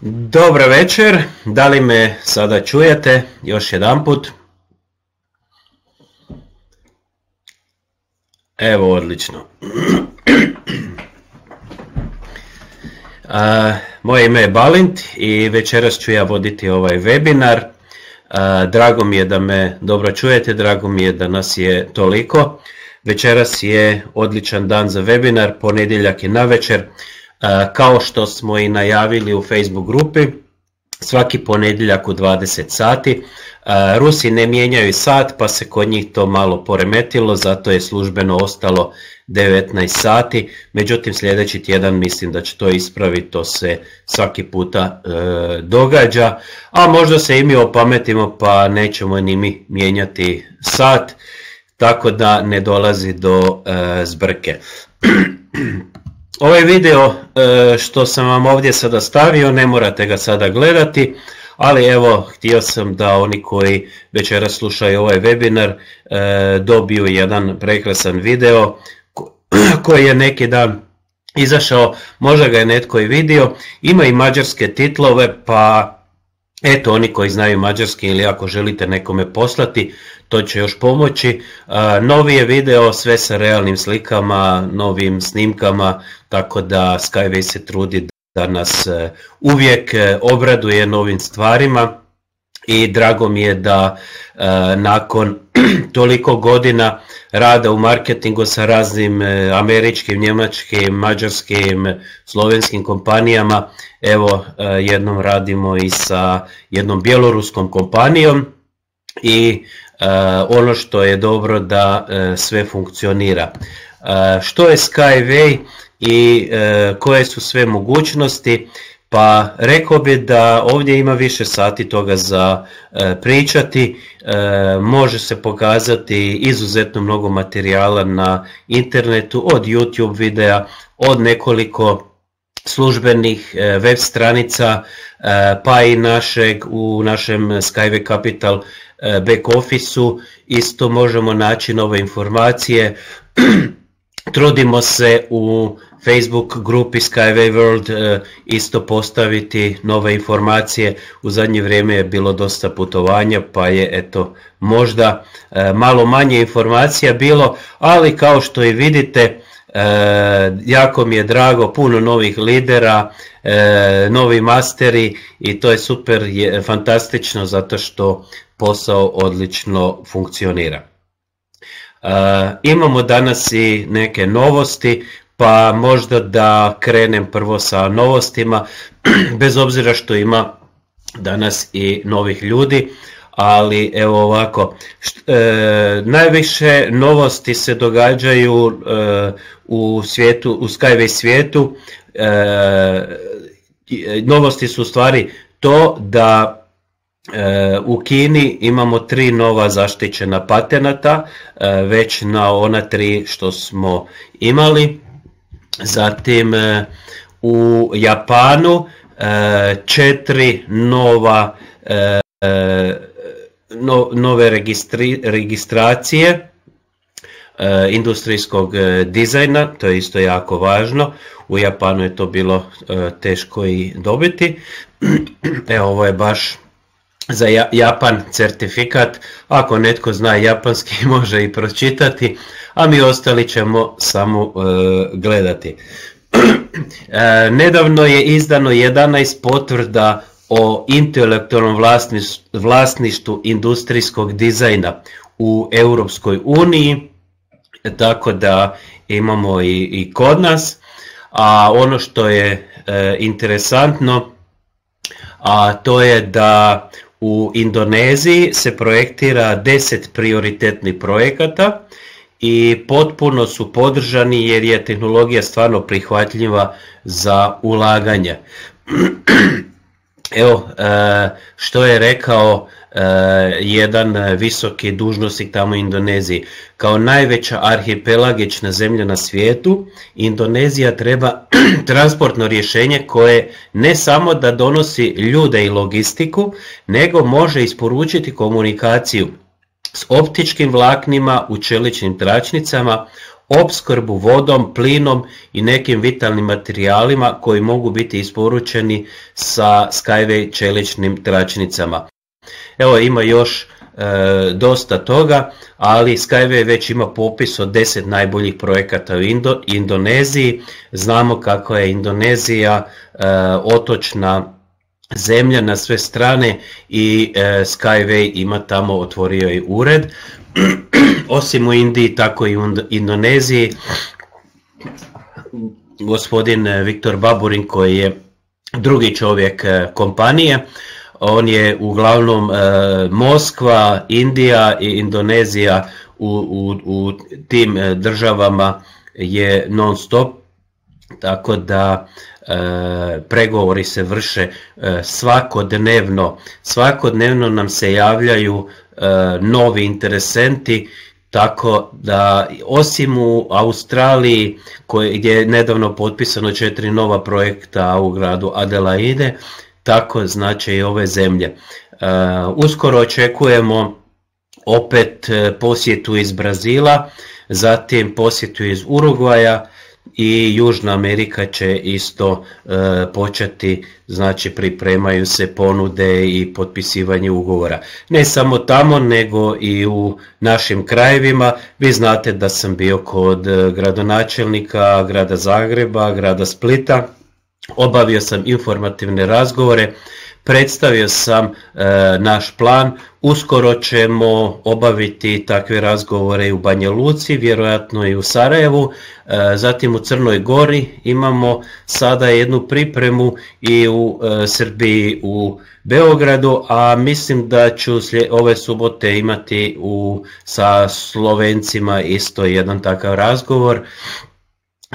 Dobar večer, da li me sada čujete još jedanput? Evo, odlično. moje ime je Balint i večeras ću ja voditi ovaj webinar. drago mi je da me dobro čujete, drago mi je da nas je toliko. Večeras je odličan dan za webinar, ponedjeljak je na večer. E, kao što smo i najavili u Facebook grupi, svaki ponedjeljak u 20 sati. E, Rusi ne mijenjaju sat, pa se kod njih to malo poremetilo, zato je službeno ostalo 19 sati. Međutim, sljedeći tjedan mislim da će to ispraviti, to se svaki puta e, događa. A možda se i mi opametimo, pa nećemo ni mi mijenjati sat, tako da ne dolazi do zbrke. Ovaj video e, što sam vam ovdje sada stavio, ne morate ga sada gledati, ali evo, htio sam da oni koji večera slušaju ovaj webinar e, dobiju jedan prekrasan video koji je neki dan izašao, možda ga je netko i vidio, ima i mađarske titlove, pa eto oni koji znaju mađarski ili ako želite nekome poslati, to će još pomoći. Novi je video sve sa realnim slikama, novim snimkama, tako da Skyway se trudi da nas e, uvijek e, obraduje novim stvarima i drago mi je da e, nakon toliko godina rada u marketingu sa raznim američkim, njemačkim, mađarskim, slovenskim kompanijama, evo jednom radimo i sa jednom bjeloruskom kompanijom i Eh, ono što je dobro da eh, sve funkcionira. Eh, što je Skyway i koje su sve mogućnosti? Pa rekao bi da ovdje ima više sati toga za pričati, može se pokazati izuzetno mnogo materijala na internetu, od YouTube videa, od nekoliko službenih e, web stranica, e, pa i našeg u našem Skyway Capital e, back officeu. Isto možemo naći nove informacije. Trudimo se u Facebook grupi Skyway World isto postaviti nove informacije. U zadnje vrijeme je bilo dosta putovanja pa je eto možda malo manje informacija bilo, ali kao što i vidite E, jako mi je drago, puno novih lidera, e, novi masteri i to je super, je fantastično zato što posao odlično funkcionira. E, imamo danas i neke novosti, pa možda da krenem prvo sa novostima, bez obzira što ima danas i novih ljudi ali evo ovako, e, najviše novosti se događaju e, u svijetu, u Skyway svijetu, e, novosti su u stvari to da u Kini imamo tri nova zaštićena patenata, već na ona tri što smo imali, zatim u Japanu četiri nova nove registri, registracije e, industrijskog e, dizajna, to je isto jako važno. U Japanu je to bilo e, teško i dobiti. Evo ovo je baš za Japan certifikat. Ako netko zna japanski može i pročitati, a mi ostali ćemo samo gledati. Nedavno je izdano 11 potvrda o intelektualnom vlasništvu industrijskog dizajna u Europskoj uniji, tako da imamo i, kod nas. A ono što je e, interesantno, a to je da u Indoneziji se projektira 10 prioritetnih projekata i potpuno su podržani jer je tehnologija stvarno prihvatljiva za ulaganje. Evo e, što je rekao e, jedan visoki dužnosnik tamo u Indoneziji. Kao najveća arhipelagična zemlja na svijetu, Indonezija treba transportno rješenje koje ne samo da donosi ljude i logistiku, nego može isporučiti komunikaciju s optičkim vlaknima u čeličnim tračnicama, opskrbu vodom, plinom i nekim vitalnim materijalima koji mogu biti isporučeni sa Skyway čeličnim tračnicama. Evo ima još e, dosta toga, ali Skyway već ima popis od 10 najboljih projekata u Indo, Indoneziji. Znamo kako je Indonezija e, otočna zemlja na sve strane i e, Skyway ima tamo otvorio i ured osim u Indiji, tako i u Indoneziji. Gospodin eh, Viktor Baburin koji je drugi čovjek eh, kompanije, on je uglavnom eh, Moskva, Indija i Indonezija u, u, u tim državama je non stop, tako da pregovori se vrše svakodnevno. Svakodnevno nam se javljaju E, novi interesenti tako da osim u Australiji koje, gdje je nedavno potpisano četiri nova projekta u gradu Adelaide, tako znači i ove zemlje. E, uskoro očekujemo opet e, posjetu iz Brazila, zatim posjetu iz Uruguaja i Južna Amerika će isto e, početi, znači pripremaju se ponude i potpisivanje ugovora. Ne samo tamo, nego i u našim krajevima. Vi znate da sam bio kod e, gradonačelnika grada Zagreba, grada Splita. Obavio sam informativne razgovore predstavio sam e, naš plan, uskoro ćemo obaviti takve razgovore i u Banja Luci, vjerojatno i u Sarajevu, e, zatim u Crnoj Gori imamo sada jednu pripremu i u e, Srbiji u Beogradu, a mislim da ću ove subote imati u, sa Slovencima isto jedan takav razgovor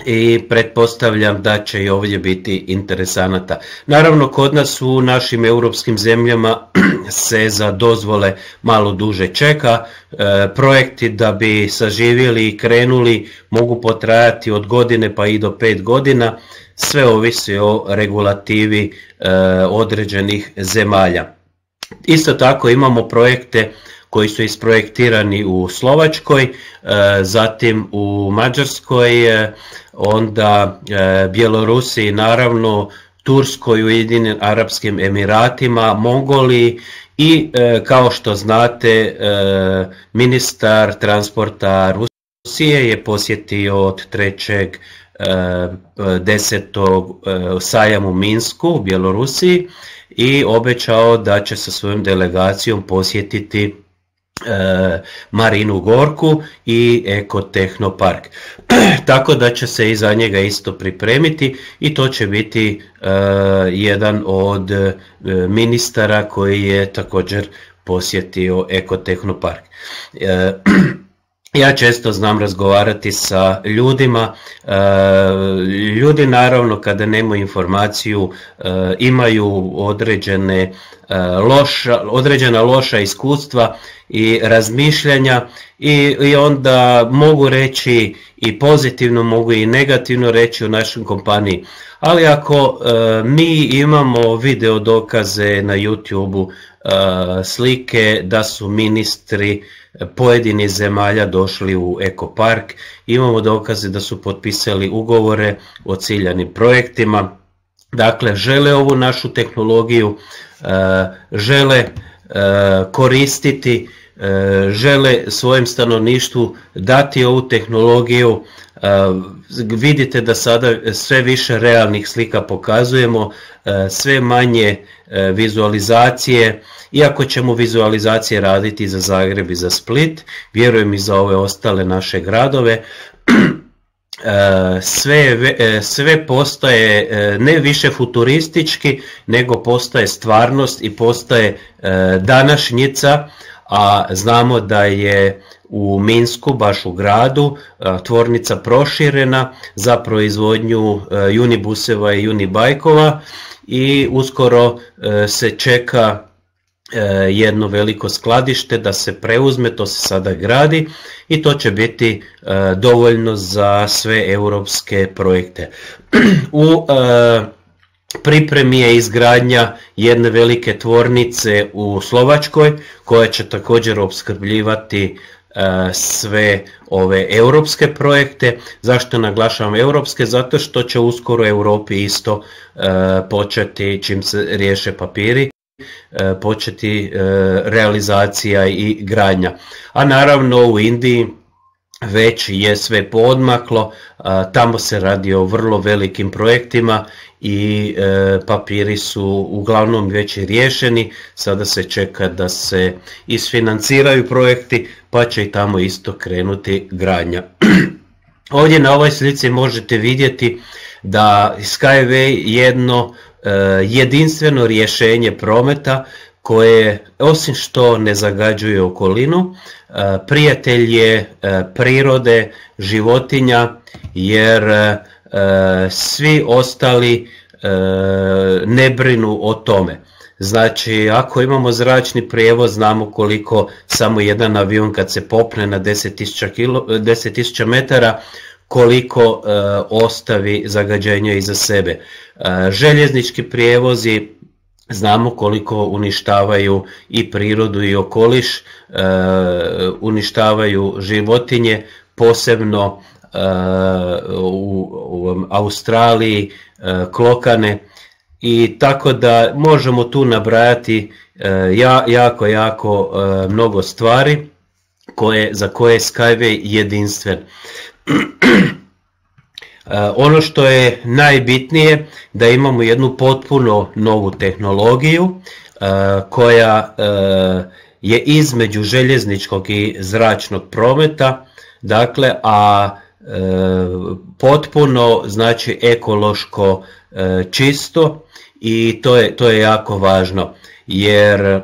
i pretpostavljam da će i ovdje biti interesanata. Naravno, kod nas u našim europskim zemljama se za dozvole malo duže čeka. E, projekti da bi saživjeli i krenuli mogu potrajati od godine pa i do pet godina. Sve ovisi o regulativi e, određenih zemalja. Isto tako imamo projekte koji su isprojektirani u Slovačkoj, e, zatim u Mađarskoj, onda e, Bjelorusiji naravno, Turskoj, jedinim Arapskim Emiratima, Mongoli i e, kao što znate e, ministar transporta Rusije je posjetio od 3.10. sajam u Minsku u Bjelorusiji i obećao da će sa svojom delegacijom posjetiti E, Marinu Gorku i Eko Tehnopark. Tako da će se i za njega isto pripremiti i to će biti e, jedan od e, ministara koji je također posjetio Eko Tehnopark. ja često znam razgovarati sa ljudima. E, ljudi naravno kada nemaju informaciju e, imaju određene e, loša, određena loša iskustva i razmišljanja i, i onda mogu reći i pozitivno mogu i negativno reći u našoj kompaniji. Ali ako mi imamo video dokaze na youtube slike da su ministri Pojedini zemalja došli u ekopark. Imamo dokaze da su potpisali ugovore o ciljanim projektima. Dakle, žele ovu našu tehnologiju, e, žele e, koristiti, e, žele svojem stanovništvu dati ovu tehnologiju. Vidite da sada sve više realnih slika pokazujemo, sve manje E, vizualizacije, iako ćemo vizualizacije raditi za Zagreb i za Split, vjerujem i za ove ostale naše gradove, e, sve, e, sve postaje ne više futuristički, nego postaje stvarnost i postaje današnjica, a znamo da je u Minsku, baš u gradu, tvornica proširena za proizvodnju unibuseva i unibajkova i uskoro e, se čeka e, jedno veliko skladište da se preuzme, to se sada gradi i to će biti e, dovoljno za sve europske projekte. U pripremi je izgradnja jedne velike tvornice u Slovačkoj koja će također opskrbljivati E, sve ove europske projekte. Zašto naglašavam europske? Zato što će uskoro Europi isto e, početi, čim se riješe papiri, e, početi realizacija i gradnja. A naravno u Indiji već je sve podmaklo, tamo se radi o vrlo velikim projektima i papiri su uglavnom već riješeni, sada se čeka da se isfinanciraju projekti, pa će i tamo isto krenuti gradnja. Ovdje na ovoj slici možete vidjeti da Skyway jedno e, jedinstveno rješenje prometa koje osim što ne zagađuje okolinu, e, prijatelj je e, prirode, životinja jer svi ostali ne brinu o tome. Znači, ako imamo zračni prijevoz, znamo koliko samo jedan avion kad se popne na 10.000, metara, koliko e, ostavi zagađenja iza sebe. E, željeznički prijevozi znamo koliko uništavaju i prirodu i okoliš, e, uništavaju životinje, posebno u Australiji klokane i tako da možemo tu nabrajati e, ja, jako, jako e, mnogo stvari za koje je Skyway jedinstven. E, ono što je najbitnije da imamo jednu potpuno novu tehnologiju koja je između željezničkog i zračnog prometa, dakle, a E, potpuno znači ekološko e, čisto i to je, to je jako važno jer e,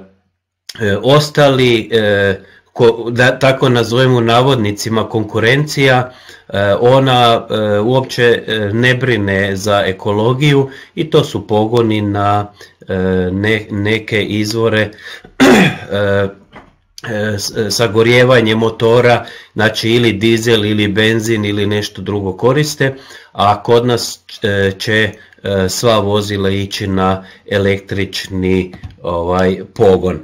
ostali da tako nazovemo navodnicima konkurencija ona uopće ne brine za ekologiju i to su pogoni na neke izvore E, e, sagorjevanje motora, znači ili dizel ili benzin ili nešto drugo koriste, a kod nas e, će sva vozila ići na električni ovaj pogon.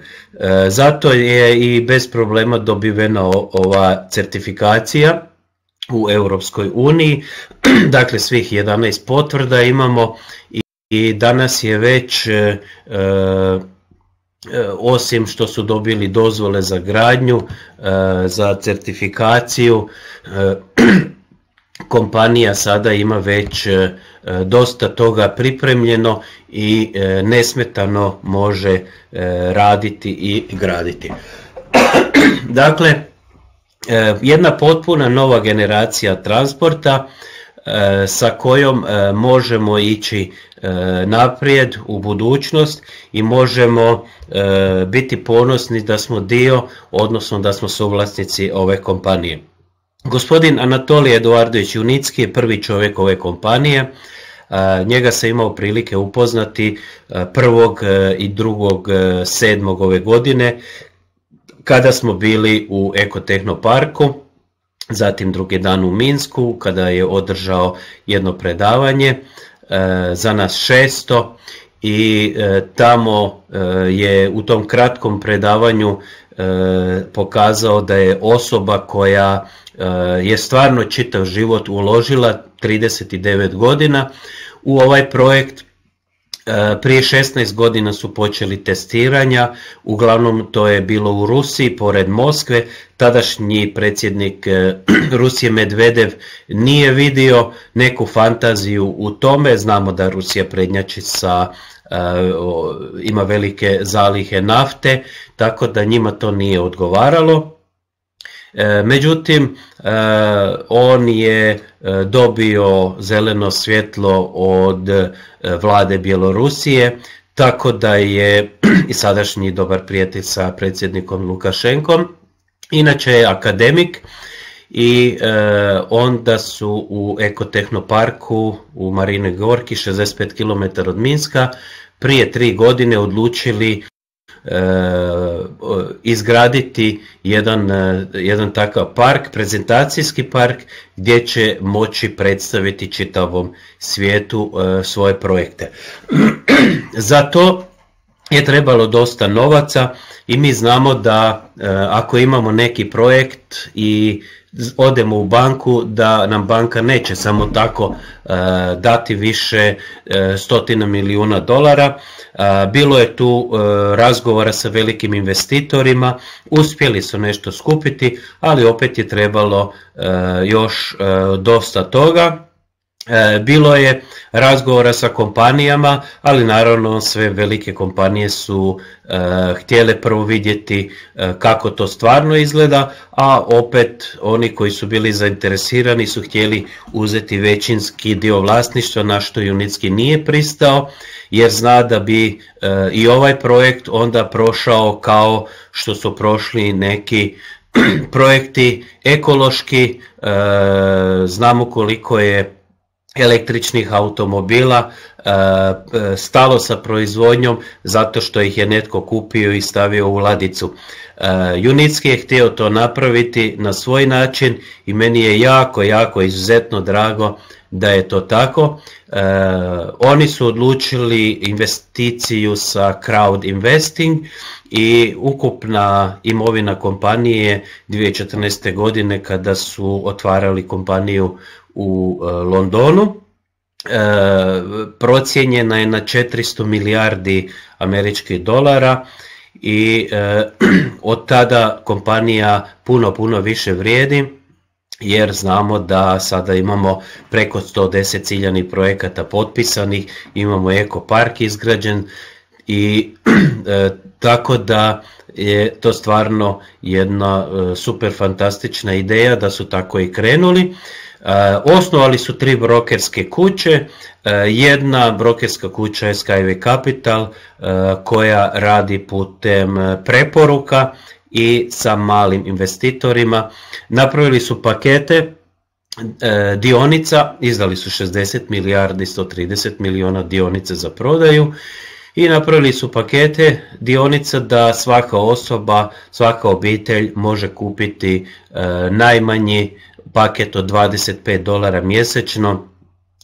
Zato je i bez problema dobivena ova certifikacija u Europskoj uniji, dakle svih 11 potvrda imamo i danas je već E, osim što su dobili dozvole za gradnju, e, za certifikaciju, e, kompanija sada ima već dosta toga pripremljeno i nesmetano može raditi i graditi. Dakle, jedna potpuna nova generacija transporta E, sa kojom e, možemo ići e, naprijed u budućnost i možemo biti ponosni da smo dio, odnosno da smo suvlasnici ove kompanije. Gospodin Anatolij Eduardović Junicki je prvi čovjek ove kompanije, njega se imao prilike upoznati prvog i drugog 7. ove godine kada smo bili u Ekotehnoparku zatim drugi dan u Minsku kada je održao jedno predavanje e, za nas šesto i e, tamo e, je u tom kratkom predavanju pokazao da je osoba koja je stvarno čitav život uložila 39 godina u ovaj projekt E, prije 16 godina su počeli testiranja, uglavnom to je bilo u Rusiji, pored Moskve. Tadašnji predsjednik e, Rusije Medvedev nije vidio neku fantaziju u tome. Znamo da Rusija prednjači sa e, ima velike zalihe nafte, tako da njima to nije odgovaralo E, međutim, e, on je e, dobio zeleno svjetlo od vlade Bjelorusije, tako da je i sadašnji dobar prijatelj sa predsjednikom Lukašenkom. Inače je akademik i onda su u Ekotehnoparku u Marine Gorki 65 km od Minska prije tri godine odlučili E, izgraditi jedan, e, jedan takav park, prezentacijski park gdje će moći predstaviti čitavom svijetu e, svoje projekte. Zato je trebalo dosta novaca i mi znamo da e, ako imamo neki projekt i odemo u banku da nam banka neće samo tako e, dati više e, stotina milijuna dolara. E, bilo je tu razgovora sa velikim investitorima, uspjeli su nešto skupiti, ali opet je trebalo još dosta toga E, bilo je razgovora sa kompanijama, ali naravno sve velike kompanije su e, htjele prvo vidjeti e, kako to stvarno izgleda, a opet oni koji su bili zainteresirani su htjeli uzeti većinski dio vlasništva na što Junitski nije pristao jer zna da bi i ovaj projekt onda prošao kao što su prošli neki projekti ekološki, znamo koliko je električnih automobila e, stalo sa proizvodnjom zato što ih je netko kupio i stavio u ladicu. E, Junitski je htio to napraviti na svoj način i meni je jako, jako izuzetno drago da je to tako. E, oni su odlučili investiciju sa crowd investing i ukupna imovina kompanije 2014. godine kada su otvarali kompaniju u e, Londonu. E, procijenjena je na 400 milijardi američkih dolara i e, od tada kompanija puno, puno više vrijedi jer znamo da sada imamo preko 110 ciljanih projekata potpisanih, imamo park izgrađen i tako da je to stvarno jedna super fantastična ideja da su tako i krenuli. Eh, osnovali su tri brokerske kuće, eh, jedna brokerska kuća je Skyway Capital eh, koja radi putem preporuka i sa malim investitorima. Napravili su pakete dionica, izdali su 60 milijardi 130 milijuna dionice za prodaju i napravili su pakete dionica da svaka osoba, svaka obitelj može kupiti najmanji paket od 25 dolara mjesečno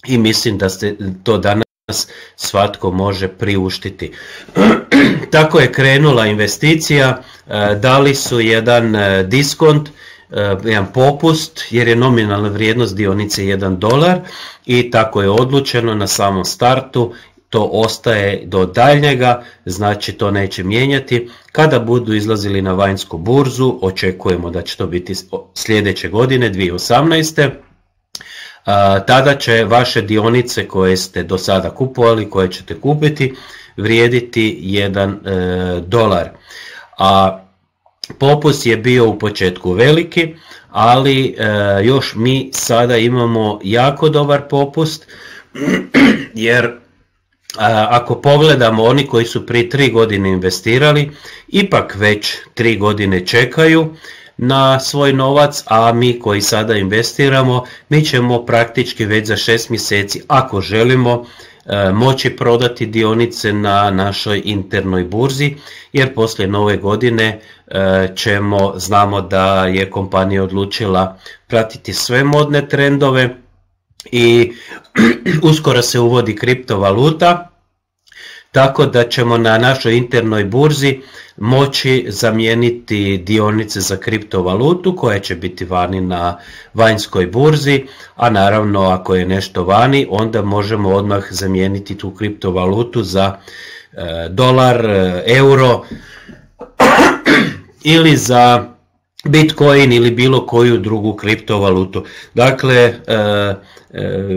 i mislim da se to danas svatko može priuštiti. Tako je krenula investicija, e, dali su jedan e, diskont, e, jedan popust jer je nominalna vrijednost dionice 1 dolar i tako je odlučeno na samom startu to ostaje do daljnjega, znači to neće mijenjati. Kada budu izlazili na vanjsku burzu, očekujemo da će to biti sljedeće godine, 2018. Tada će vaše dionice koje ste do sada kupovali, koje ćete kupiti, vrijediti 1 e, dolar. A popust je bio u početku veliki, ali e, još mi sada imamo jako dobar popust, jer ako pogledamo oni koji su prije tri godine investirali, ipak već tri godine čekaju na svoj novac, a mi koji sada investiramo, mi ćemo praktički već za šest mjeseci, ako želimo, e, moći prodati dionice na našoj internoj burzi, jer poslije nove godine e, ćemo, znamo da je kompanija odlučila pratiti sve modne trendove, i uskoro se uvodi kriptovaluta tako da ćemo na našoj internoj burzi moći zamijeniti dionice za kriptovalutu koja će biti vani na vanjskoj burzi, a naravno ako je nešto vani onda možemo odmah zamijeniti tu kriptovalutu za e, dolar, e, euro ili za Bitcoin ili bilo koju drugu kriptovalutu. Dakle, e, e,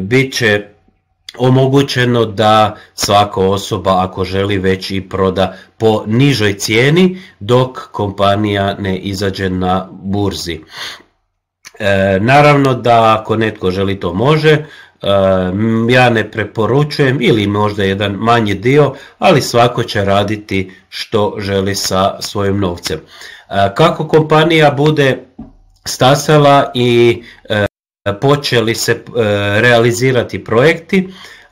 bit će omogućeno da svaka osoba ako želi već i proda po nižoj cijeni dok kompanija ne izađe na burzi. E, naravno da ako netko želi to može, Ehm, ja ne preporučujem ili možda jedan manji dio, ali svako će raditi što želi sa svojim novcem. E, kako kompanija bude stasala i e, počeli se e, realizirati projekti,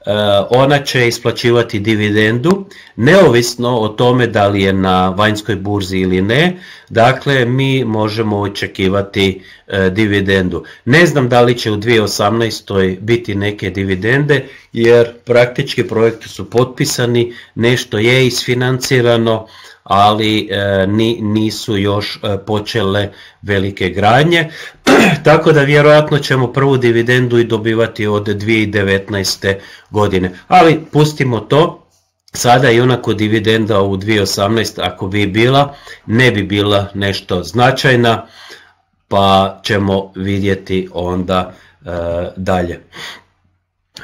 Eh, ona će isplaćivati dividendu neovisno o tome da li je na vanjskoj burzi ili ne. Dakle, mi možemo očekivati eh, dividendu. Ne znam da li će u 2018. biti neke dividende jer praktički projekti su potpisani, nešto je isfinancirano ali e, ni, nisu još e, počele velike gradnje. Tako da vjerojatno ćemo prvu dividendu i dobivati od 2019. godine. Ali pustimo to, Sada i onako dividenda u 2018 ako bi bila, ne bi bila nešto značajna, pa ćemo vidjeti onda e, dalje.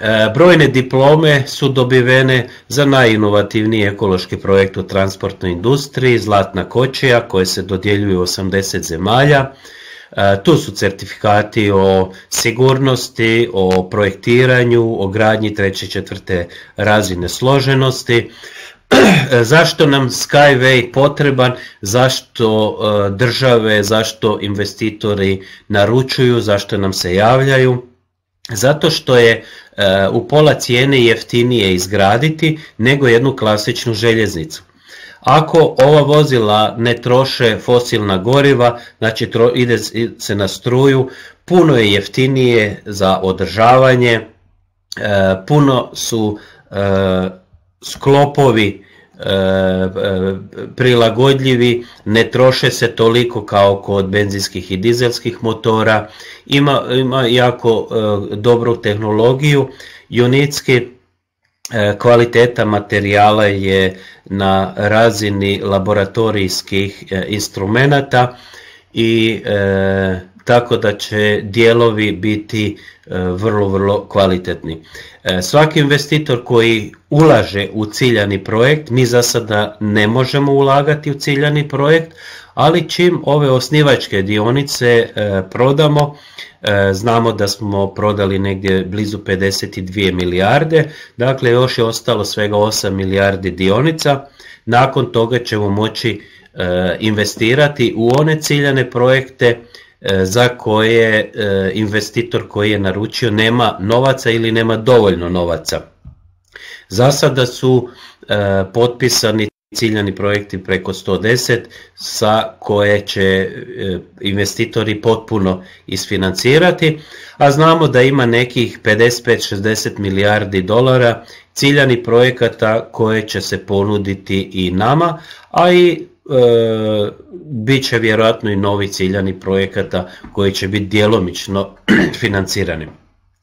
E, brojne diplome su dobivene za najinovativniji ekološki projekt u transportnoj industriji, Zlatna kočija koje se dodjeljuju 80 zemalja. E, tu su certifikati o sigurnosti, o projektiranju, o gradnji treće četvrte razine složenosti. E, zašto nam Skyway potreban, zašto države, zašto investitori naručuju, zašto nam se javljaju. Zato što je E, u pola cijene jeftinije izgraditi nego jednu klasičnu željeznicu. Ako ova vozila ne troše fosilna goriva, znači ide se na struju, puno je jeftinije za održavanje, e, puno su e, sklopovi E, prilagodljivi, ne troše se toliko kao kod benzinskih i dizelskih motora, ima, ima jako e, dobru tehnologiju, Junitski e, kvaliteta materijala je na razini laboratorijskih instrumenata i tako da će dijelovi biti e, vrlo, vrlo kvalitetni. E, svaki investitor koji ulaže u ciljani projekt, mi za sada ne možemo ulagati u ciljani projekt, ali čim ove osnivačke dionice e, prodamo, znamo da smo prodali negdje blizu 52 milijarde, dakle još je ostalo svega 8 milijardi dionica, nakon toga ćemo moći investirati u one ciljane projekte E, za koje e, investitor koji je naručio nema novaca ili nema dovoljno novaca. Za sada su e, potpisani ciljani projekti preko 110 sa koje će investitori potpuno isfinancirati, a znamo da ima nekih 55-60 milijardi dolara ciljani projekata koje će se ponuditi i nama, a i E, bit će vjerojatno i novi ciljani projekata koji će biti djelomično financirani.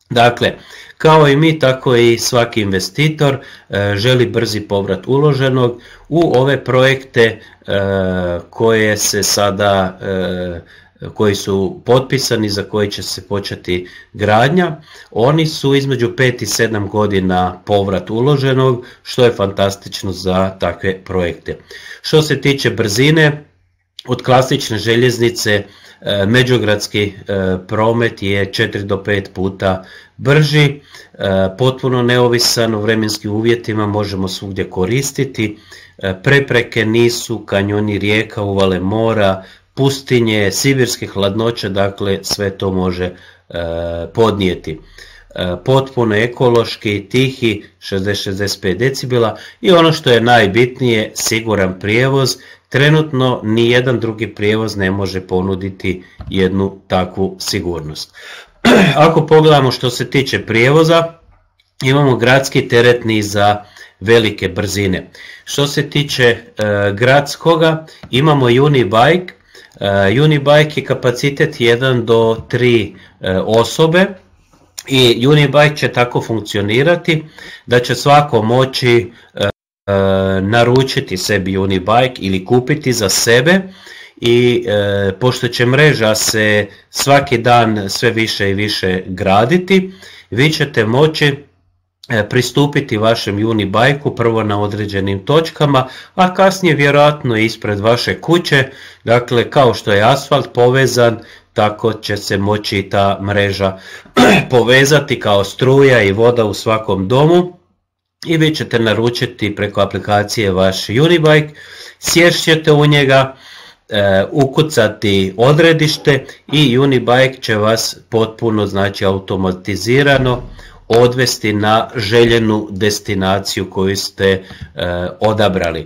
Dakle, kao i mi, tako i svaki investitor e, želi brzi povrat uloženog u ove projekte e, koje se sada E, koji su potpisani, za koji će se početi gradnja. Oni su između 5 i 7 godina povrat uloženog, što je fantastično za takve projekte. Što se tiče brzine, od klasične željeznice e, međugradski e, promet je 4 do 5 puta brži, potpuno neovisan u vremenskim uvjetima možemo svugdje koristiti, prepreke nisu kanjoni rijeka, uvale mora, pustinje, sibirske hladnoće, dakle sve to može e, podnijeti. E, potpuno ekološki, tihi, 60-65 decibela i ono što je najbitnije, siguran prijevoz. Trenutno ni jedan drugi prijevoz ne može ponuditi jednu takvu sigurnost. Ako pogledamo što se tiče prijevoza, imamo gradski teretni za velike brzine. Što se tiče e, gradskoga, imamo Unibike Eh, Unibike je kapacitet 1 do 3 eh, osobe i Unibike će tako funkcionirati da će svako moći eh, naručiti sebi Unibike ili kupiti za sebe i pošto će mreža se svaki dan sve više i više graditi, vi ćete moći E, pristupiti vašem unibajku prvo na određenim točkama, a kasnije vjerojatno ispred vaše kuće, dakle kao što je asfalt povezan, tako će se moći ta mreža povezati kao struja i voda u svakom domu i vi ćete naručiti preko aplikacije vaš Unibike, sješćete u njega, e, ukucati odredište i Unibike će vas potpuno znači automatizirano odvesti na željenu destinaciju koju ste e, odabrali.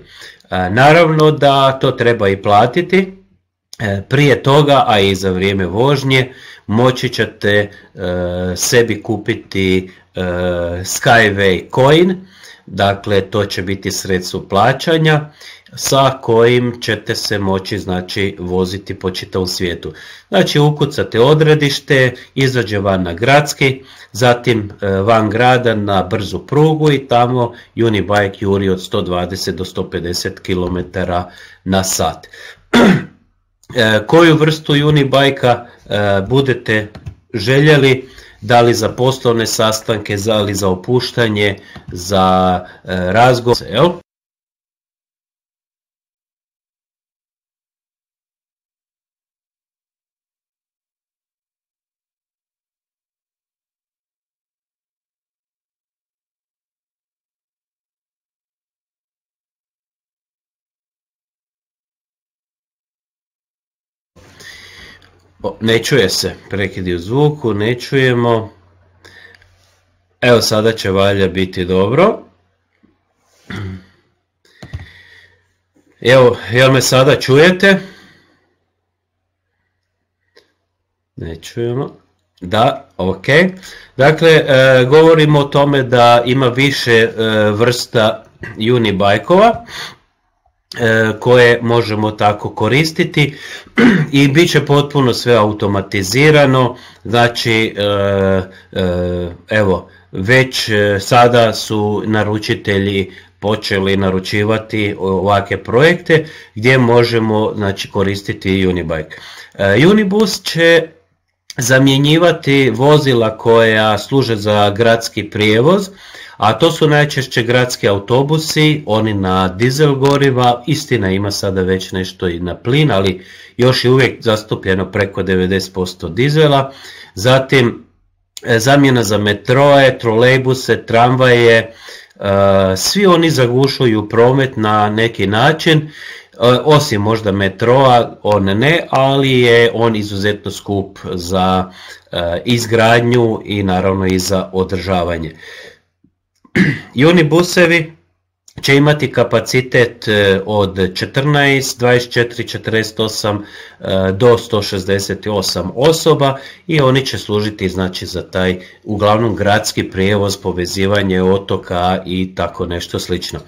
E, naravno da to treba i platiti, e, prije toga, a i za vrijeme vožnje, moći ćete sebi kupiti Skyway coin, dakle to će biti sredstvo plaćanja sa kojim ćete se moći znači, voziti po čitavom svijetu. Znači ukucate odredište, izađe van na gradski, zatim e, van grada na brzu prugu i tamo Unibike juri od 120 do 150 km na sat. E, koju vrstu Unibajka e, budete željeli, da li za poslovne sastanke, da li za opuštanje, za razgovor, O, ne čuje se, prekidi u zvuku, ne čujemo. Evo sada će valja biti dobro. Evo, jel me sada čujete? Ne čujemo. Da, ok. Dakle, e, govorimo o tome da ima više e, vrsta vrsta bajkova. E, koje možemo tako koristiti i bit će potpuno sve automatizirano znači e, e, evo već sada su naručitelji počeli naručivati ovakve projekte gdje možemo znači koristiti Unibike. Unibus će zamjenjivati vozila koja služe za gradski prijevoz, a to su najčešće gradski autobusi, oni na dizel goriva, istina ima sada već nešto i na plin, ali još je uvijek zastupljeno preko 90% dizela. Zatim e, zamjena za metroje, trolejbuse, tramvaje, Eh, svi oni zagušuju promet na neki način, eh, osim možda metroa, on ne, ali je on izuzetno skup za eh, izgradnju i naravno i za održavanje. I oni busevi će imati kapacitet e, od 14, 24, 48 do 168 osoba i oni će služiti znači za taj uglavnom gradski prijevoz, povezivanje otoka i tako nešto slično.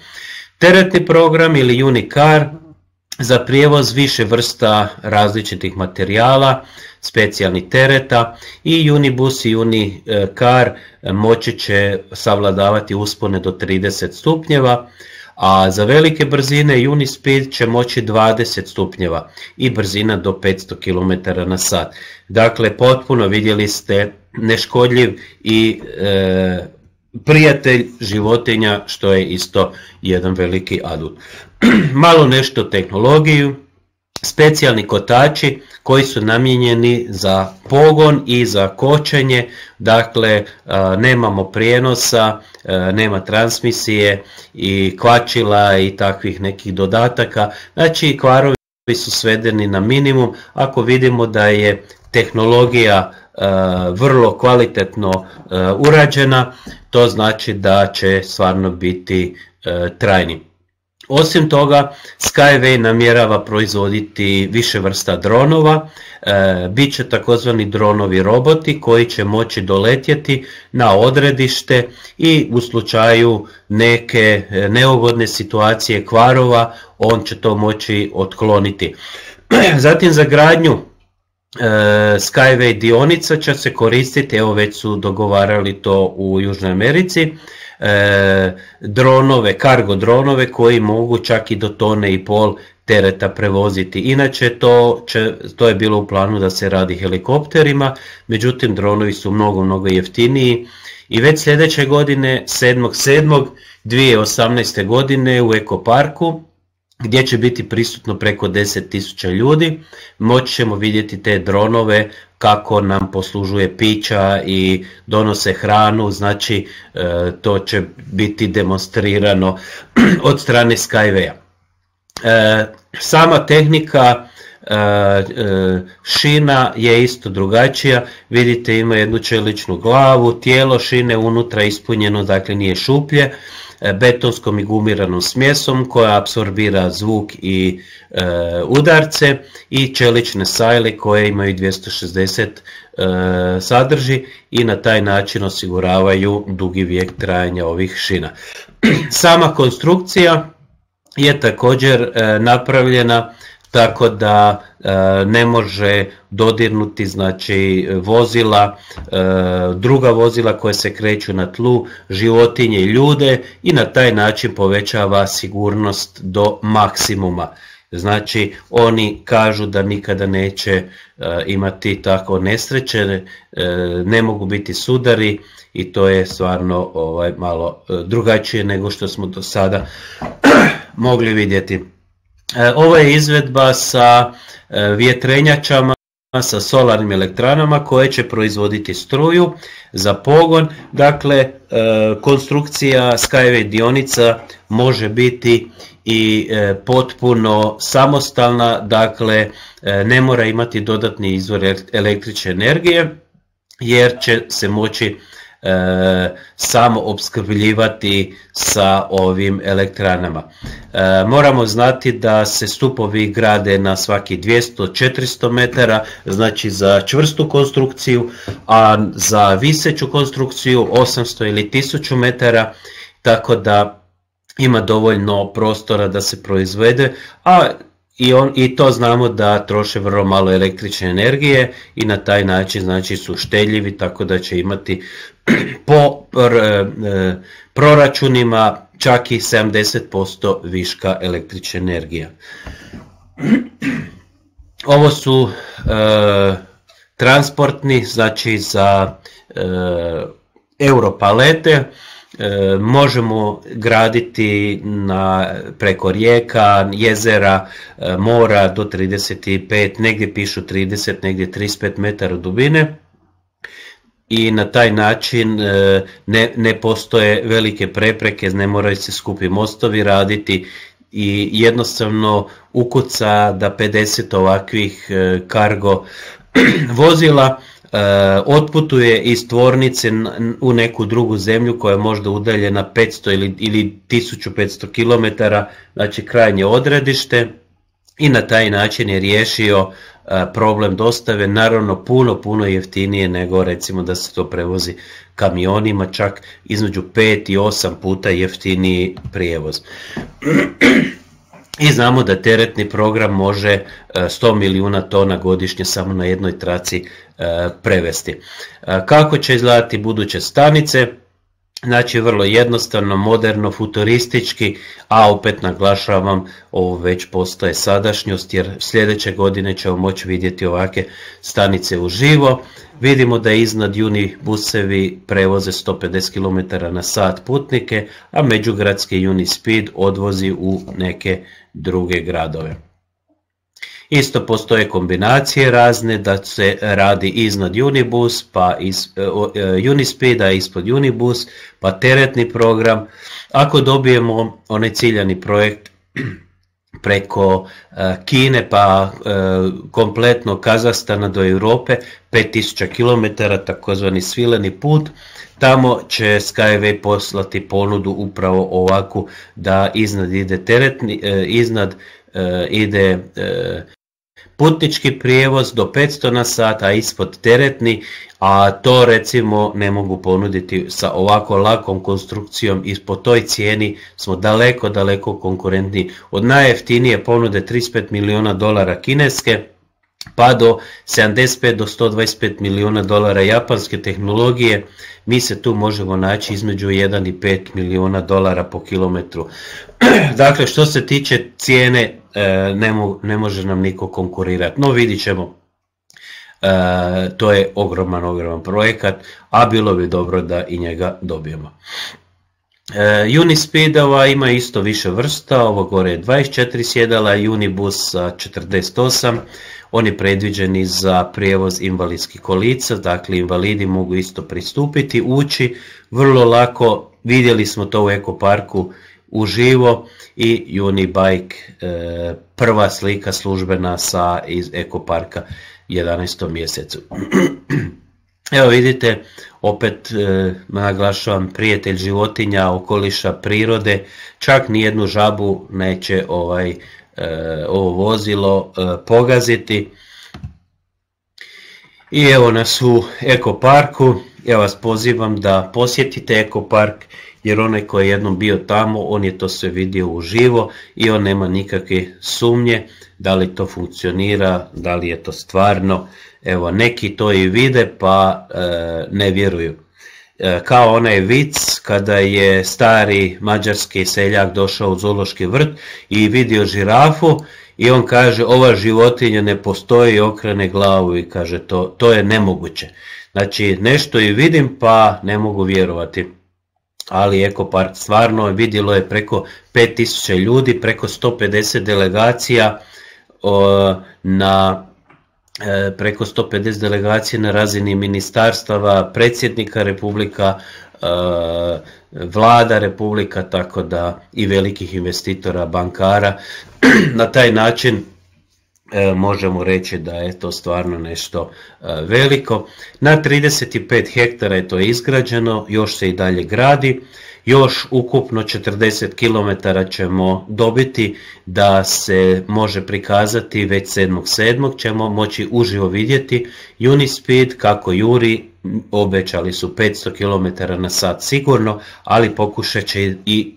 Teretni program ili Unicar za prijevoz više vrsta različitih materijala, specijalnih tereta i Unibus i Unicar moći će savladavati uspone do 30 stupnjeva, a za velike brzine Unispeed će moći 20 stupnjeva i brzina do 500 km na sat. Dakle, potpuno vidjeli ste neškodljiv i e, prijatelj životinja, što je isto jedan veliki adut. malo nešto tehnologiju, specijalni kotači koji su namijenjeni za pogon i za kočenje, dakle e, nemamo prijenosa, e, nema transmisije i kvačila i takvih nekih dodataka, znači kvarovi su svedeni na minimum, ako vidimo da je tehnologija e, vrlo kvalitetno urađena, to znači da će stvarno biti trajni. Osim toga, Skyway namjerava proizvoditi više vrsta dronova, e, bit će takozvani dronovi roboti koji će moći doletjeti na odredište i u slučaju neke e, neugodne situacije kvarova on će to moći otkloniti. Zatim za gradnju E, Skyway dionica će se koristiti, evo već su dogovarali to u Južnoj Americi, e, dronove, kargo dronove koji mogu čak i do tone i pol tereta prevoziti. Inače to, će, to je bilo u planu da se radi helikopterima, međutim dronovi su mnogo, mnogo jeftiniji i već sljedeće godine 7.7.2018. godine u Ekoparku gdje će biti prisutno preko 10.000 ljudi. Moći ćemo vidjeti te dronove kako nam poslužuje pića i donose hranu, znači e, to će biti demonstrirano od strane Skyway-a. E, sama tehnika e, šina je isto drugačija, vidite ima jednu čeličnu glavu, tijelo šine unutra ispunjeno, dakle nije šuplje, E, betonskom i gumiranom smjesom koja apsorbira zvuk i e, udarce i čelične sajle koje imaju 260 e, sadrži i na taj način osiguravaju dugi vijek trajanja ovih šina. Sama konstrukcija je također napravljena tako da e, ne može dodirnuti znači vozila, e, druga vozila koje se kreću na tlu, životinje i ljude i na taj način povećava sigurnost do maksimuma. Znači oni kažu da nikada neće e, imati tako nesreće, ne mogu biti sudari i to je stvarno ovaj malo drugačije nego što smo do sada mogli vidjeti. E, ovo je izvedba sa e, vjetrenjačama sa solarnim elektranama koje će proizvoditi struju za pogon. Dakle, e, konstrukcija Skyway dionica može biti i potpuno samostalna, dakle ne mora imati dodatni izvor električne energije jer će se moći e, samo opskrbljivati sa ovim elektranama. E, moramo znati da se stupovi grade na svaki 200-400 metara, znači za čvrstu konstrukciju, a za viseću konstrukciju 800 ili 1000 metara, tako da ima dovoljno prostora da se proizvede, a i, on, i to znamo da troše vrlo malo električne energije i na taj način znači su štedljivi tako da će imati po e, e, proračunima čak i 70% viška električne energije. Ovo su e, transportni, znači za e, europalete, E, možemo graditi na, preko rijeka, jezera, e, mora do 35, negdje pišu 30, negdje 35 metara dubine i na taj način e, ne, ne postoje velike prepreke, ne moraju se skupi mostovi raditi i jednostavno ukuca da 50 ovakvih kargo vozila Eh, otputuje iz tvornice u neku drugu zemlju koja je možda udaljena 500 ili, ili 1500 km, znači krajnje odredište i na taj način je riješio eh, problem dostave, naravno puno, puno jeftinije nego recimo da se to prevozi kamionima, čak između 5 i 8 puta jeftiniji prijevoz. i znamo da teretni program može 100 e, milijuna tona godišnje samo na jednoj traci e, prevesti. E, kako će izgledati buduće stanice? Znači vrlo jednostavno, moderno, futuristički, a opet naglašavam, ovo već postoje sadašnjost jer sljedeće godine ćemo moći vidjeti ovake stanice uživo. Vidimo da iznad juni busevi prevoze 150 km na sat putnike, a međugradski juni speed odvozi u neke druge gradove. Isto postoje kombinacije razne da se radi iznad Unibus, pa iz, e, e, Unispeeda ispod Unibus, pa teretni program. Ako dobijemo onaj ciljani projekt preko eh, Kine pa eh, kompletno Kazastana do Europe 5000 km takozvani svileni put tamo će Skyway poslati ponudu upravo ovakvu da iznad ide teretni eh, iznad ide putnički prijevoz do 500 na sat, a ispod teretni, a to recimo ne mogu ponuditi sa ovako lakom konstrukcijom i po toj cijeni smo daleko, daleko konkurentni. Od najjeftinije ponude 35 milijuna dolara kineske, pa do 75 do 125 milijuna dolara japanske tehnologije, mi se tu možemo naći između 1 i 5 milijuna dolara po kilometru. dakle, što se tiče cijene E, ne, može nam niko konkurirati. No vidit ćemo, e, to je ogroman, ogroman projekat, a bilo bi dobro da i njega dobijemo. E, ima isto više vrsta, ovo gore je 24 sjedala, Unibus 48, oni predviđeni za prijevoz invalidskih kolica, dakle invalidi mogu isto pristupiti, ući vrlo lako, vidjeli smo to u ekoparku uživo, i Unibike e, prva slika službena sa iz ekoparka 11. mjesecu. Evo vidite, opet e, naglašavam, prijatelj životinja, okoliša, prirode, čak ni jednu žabu neće ovaj e, ovo vozilo pogaziti. I evo nas u ekoparku ja vas pozivam da posjetite Eko jer onaj koji je jednom bio tamo, on je to sve vidio uživo i on nema nikakve sumnje da li to funkcionira, da li je to stvarno. Evo, neki to i vide pa e, ne vjeruju. E, kao onaj vic kada je stari mađarski seljak došao u zološki vrt i vidio žirafu i on kaže ova životinja ne postoji, okrene glavu i kaže to, to je nemoguće. Znači, nešto i vidim pa ne mogu vjerovati. Ali Eko stvarno vidjelo je preko 5000 ljudi, preko 150 delegacija na e, preko 150 delegacija na razini ministarstava, predsjednika republika, e, vlada republika, tako da i velikih investitora, bankara. Na taj način E, možemo reći da je to stvarno nešto e, veliko. Na 35 hektara je to izgrađeno, još se i dalje gradi, još ukupno 40 km ćemo dobiti da se može prikazati već 7.7. ćemo moći uživo vidjeti Unispeed kako juri, obećali su 500 km na sat sigurno, ali pokušat će i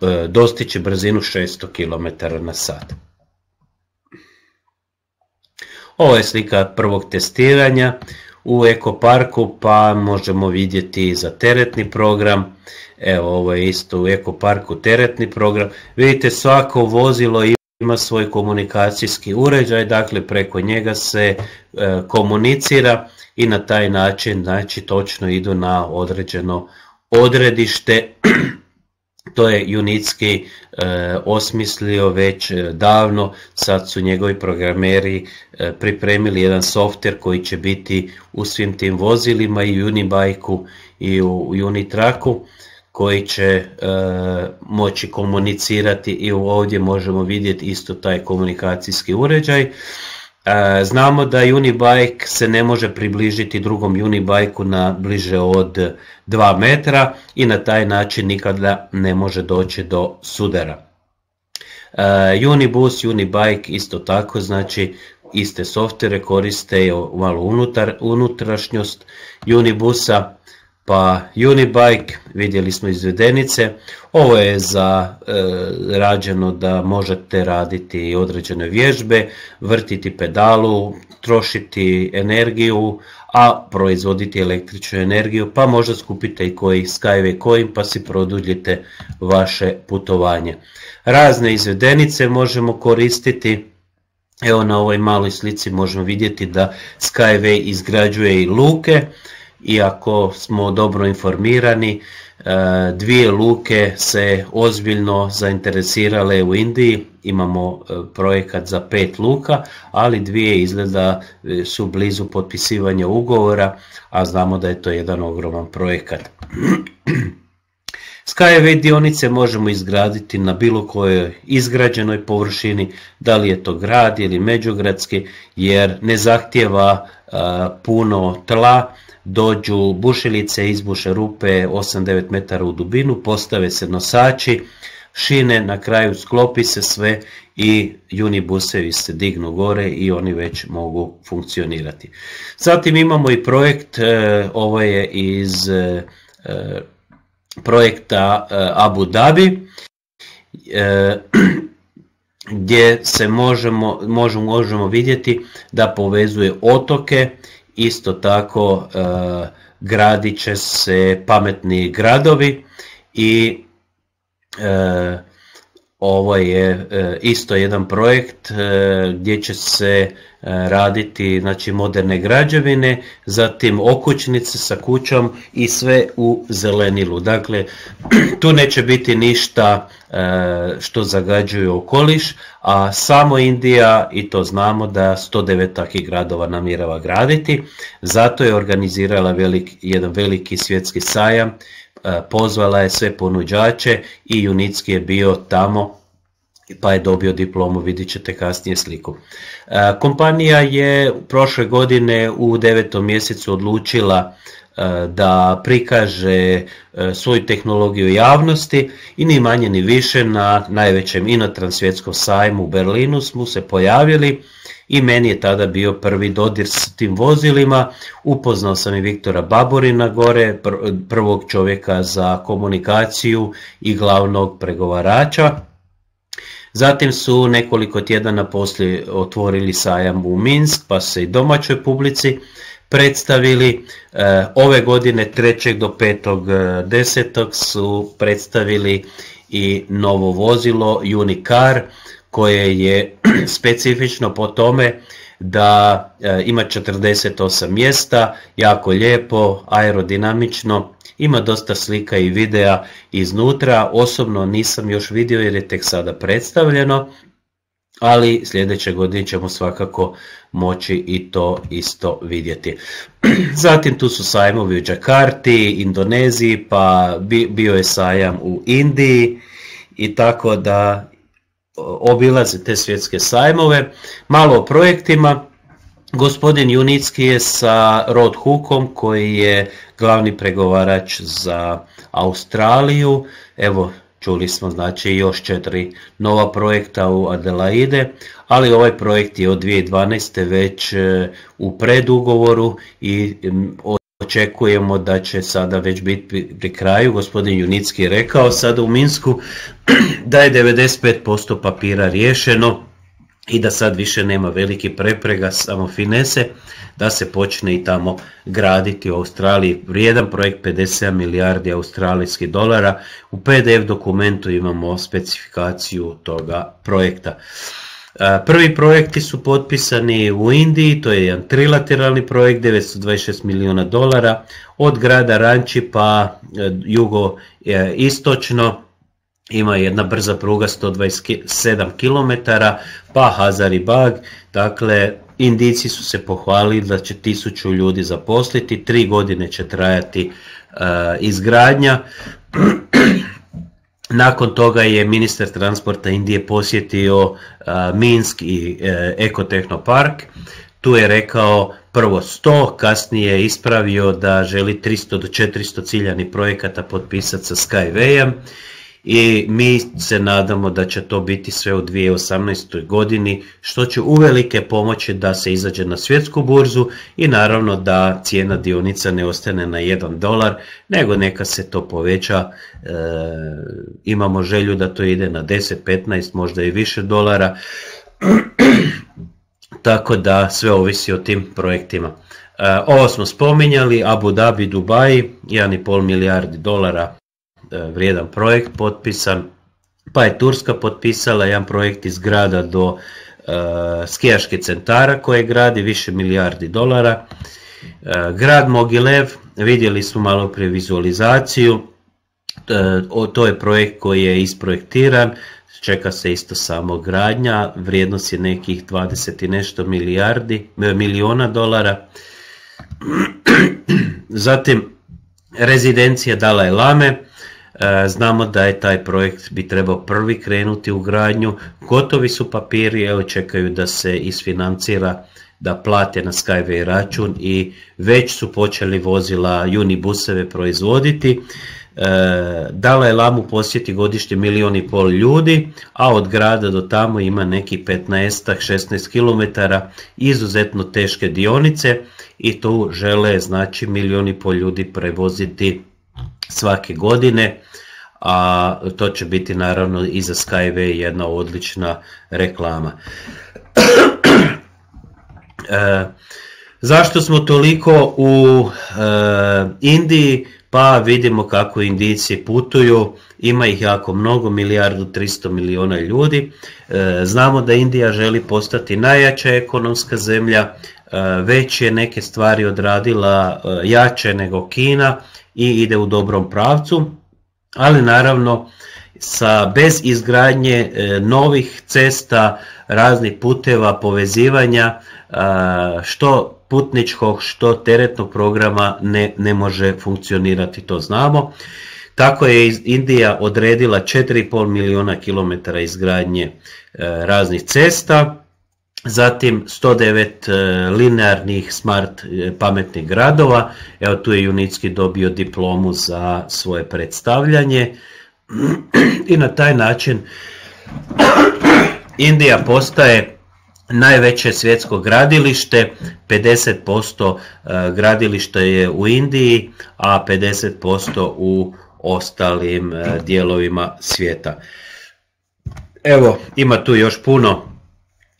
e, dostići brzinu 600 km na sat. Ovo je slika prvog testiranja u ekoparku pa možemo vidjeti za teretni program. Evo ovo je isto u ekoparku teretni program. Vidite svako vozilo ima svoj komunikacijski uređaj, dakle preko njega se e, komunicira i na taj način znači, točno idu na određeno odredište to je Junicki e, osmislio već e, davno, sad su njegovi programeri e, pripremili jedan softver koji će biti u svim tim vozilima i u Unibajku i u Unitraku koji će moći komunicirati i ovdje možemo vidjeti isto taj komunikacijski uređaj. E, znamo da unibike se ne može približiti drugom unibajku na bliže od 2 metra i na taj način nikada ne može doći do sudara. E, Unibus, unibike isto tako, znači iste softvere koriste malo unutrašnjost unibusa, pa Unibike, vidjeli smo izvedenice. Ovo je za e, rađeno da možete raditi određene vježbe, vrtiti pedalu, trošiti energiju, a proizvoditi električnu energiju, pa možda skupite i koji Skyway coin pa si produljite vaše putovanje. Razne izvedenice možemo koristiti. Evo na ovoj maloj slici možemo vidjeti da Skyway izgrađuje i luke, iako smo dobro informirani, e, dvije luke se ozbiljno zainteresirale u Indiji, imamo e, projekat za pet luka, ali dvije izgleda e, su blizu potpisivanja ugovora, a znamo da je to jedan ogroman projekat. Skyway dionice možemo izgraditi na bilo kojoj izgrađenoj površini, da li je to grad ili međugradski, jer ne zahtjeva puno tla, dođu bušilice, izbuše rupe 8-9 metara u dubinu, postave se nosači, šine, na kraju sklopi se sve i junibusevi se dignu gore i oni već mogu funkcionirati. Zatim imamo i projekt, e, ovo je iz e, e, projekta Abu Dhabi, gdje se možemo, možemo vidjeti da povezuje otoke Isto tako e, gradit će se pametni gradovi i e, ovo je e, isto jedan projekt gdje će se raditi znači moderne građevine, zatim okućnice sa kućom i sve u zelenilu. Dakle, tu neće biti ništa E, što zagađuju okoliš, a samo Indija, i to znamo da 109 takih gradova namjerava graditi, zato je organizirala jedan veliki svjetski sajam, e, pozvala je sve ponuđače i Junitski je bio tamo pa je dobio diplomu, vidjet ćete kasnije sliku. E, kompanija je prošle godine u devetom mjesecu odlučila E, da prikaže e, svoju tehnologiju javnosti i ni manje ni više na najvećem inotransvjetskom sajmu u Berlinu smo se pojavili i meni je tada bio prvi dodir s tim vozilima. Upoznao sam i Viktora Baborina gore, prvog čovjeka za komunikaciju i glavnog pregovarača. Zatim su nekoliko tjedana poslije otvorili sajam u Minsk, pa se i domaćoj publici predstavili. Eh, ove godine 3. do 5. Eh, desetog su predstavili i novo vozilo Unicar koje je specifično po tome da eh, ima 48 mjesta, jako lijepo, aerodinamično, ima dosta slika i videa iznutra, osobno nisam još vidio jer je tek sada predstavljeno ali sljedeće godine ćemo svakako moći i to isto vidjeti. Zatim tu su sajmovi u Džakarti, Indoneziji, pa bio je sajam u Indiji i tako da obilaze te svjetske sajmove. Malo o projektima. Gospodin Junicki je sa Rod Hookom koji je glavni pregovarač za Australiju. Evo, Čuli smo znači još četiri nova projekta u Adelaide, ali ovaj projekt je od 2012. već e, u predugovoru i očekujemo da će sada već biti pri kraju. Gospodin Junicki je rekao sada u Minsku da je 95% papira riješeno, i da sad više nema velike preprega, samo finese, da se počne i tamo graditi u Australiji. Vrijedan projekt 50 milijardi australijskih dolara. U PDF dokumentu imamo specifikaciju toga projekta. E, prvi projekti su potpisani u Indiji, to je jedan trilateralni projekt, 926 milijuna dolara, od grada Ranči pa e, jugo e, istočno ima jedna brza pruga 127 km, pa Hazar i Bag, dakle indici su se pohvalili da će tisuću ljudi zaposliti, tri godine će trajati e, izgradnja. Nakon toga je ministar transporta Indije posjetio e, Minsk i uh, Ekotehnopark. Tu je rekao prvo 100, kasnije je ispravio da želi 300 do 400 ciljanih projekata potpisati sa Skywayem i mi se nadamo da će to biti sve u 2018. godini što će uvelike pomoći da se izađe na svjetsku burzu i naravno da cijena dionica ne ostane na 1 dolar nego neka se to poveća e, imamo želju da to ide na 10, 15 možda i više dolara tako da sve ovisi o tim projektima. E, ovo smo spominjali, Abu Dhabi, Dubai, 1,5 milijardi dolara E, vrijedan projekt potpisan, pa je Turska potpisala jedan projekt iz grada do e, skijaških centara koje gradi više milijardi dolara. E, grad Mogilev, vidjeli smo malo prije vizualizaciju, to je projekt koji je isprojektiran, čeka se isto samo gradnja, vrijednost je nekih 20 i nešto milijardi, miliona dolara. Zatim rezidencija Dalaj Lame, E, znamo da je taj projekt bi trebao prvi krenuti u gradnju, gotovi su papiri, evo čekaju da se isfinancira da plate na Skyway račun i već su počeli vozila Unibuseve proizvoditi. E, dala je Lamu posjeti godišnje milion i pol ljudi, a od grada do tamo ima neki 15-16 km izuzetno teške dionice i tu žele znači i pol ljudi prevoziti svake godine a to će biti naravno i za Skyway jedna odlična reklama. E, zašto smo toliko u e, Indiji? Pa vidimo kako indijci putuju, ima ih jako mnogo, milijardu 300 miliona ljudi. E, znamo da Indija želi postati najjača ekonomska zemlja, e, već je neke stvari odradila jače nego Kina i ide u dobrom pravcu, ali naravno sa bez izgradnje e, novih cesta, raznih puteva, povezivanja, što putničkog, što teretnog programa ne, ne može funkcionirati, to znamo. Tako je Indija odredila 4,5 milijuna kilometara izgradnje e, raznih cesta, Zatim 109 e, linearnih smart e, pametnih gradova. Evo tu je Junicki dobio diplomu za svoje predstavljanje i na taj način Indija postaje najveće svjetsko gradilište, 50% e, gradilišta je u Indiji, a 50% u ostalim dijelovima svijeta. Evo, ima tu još puno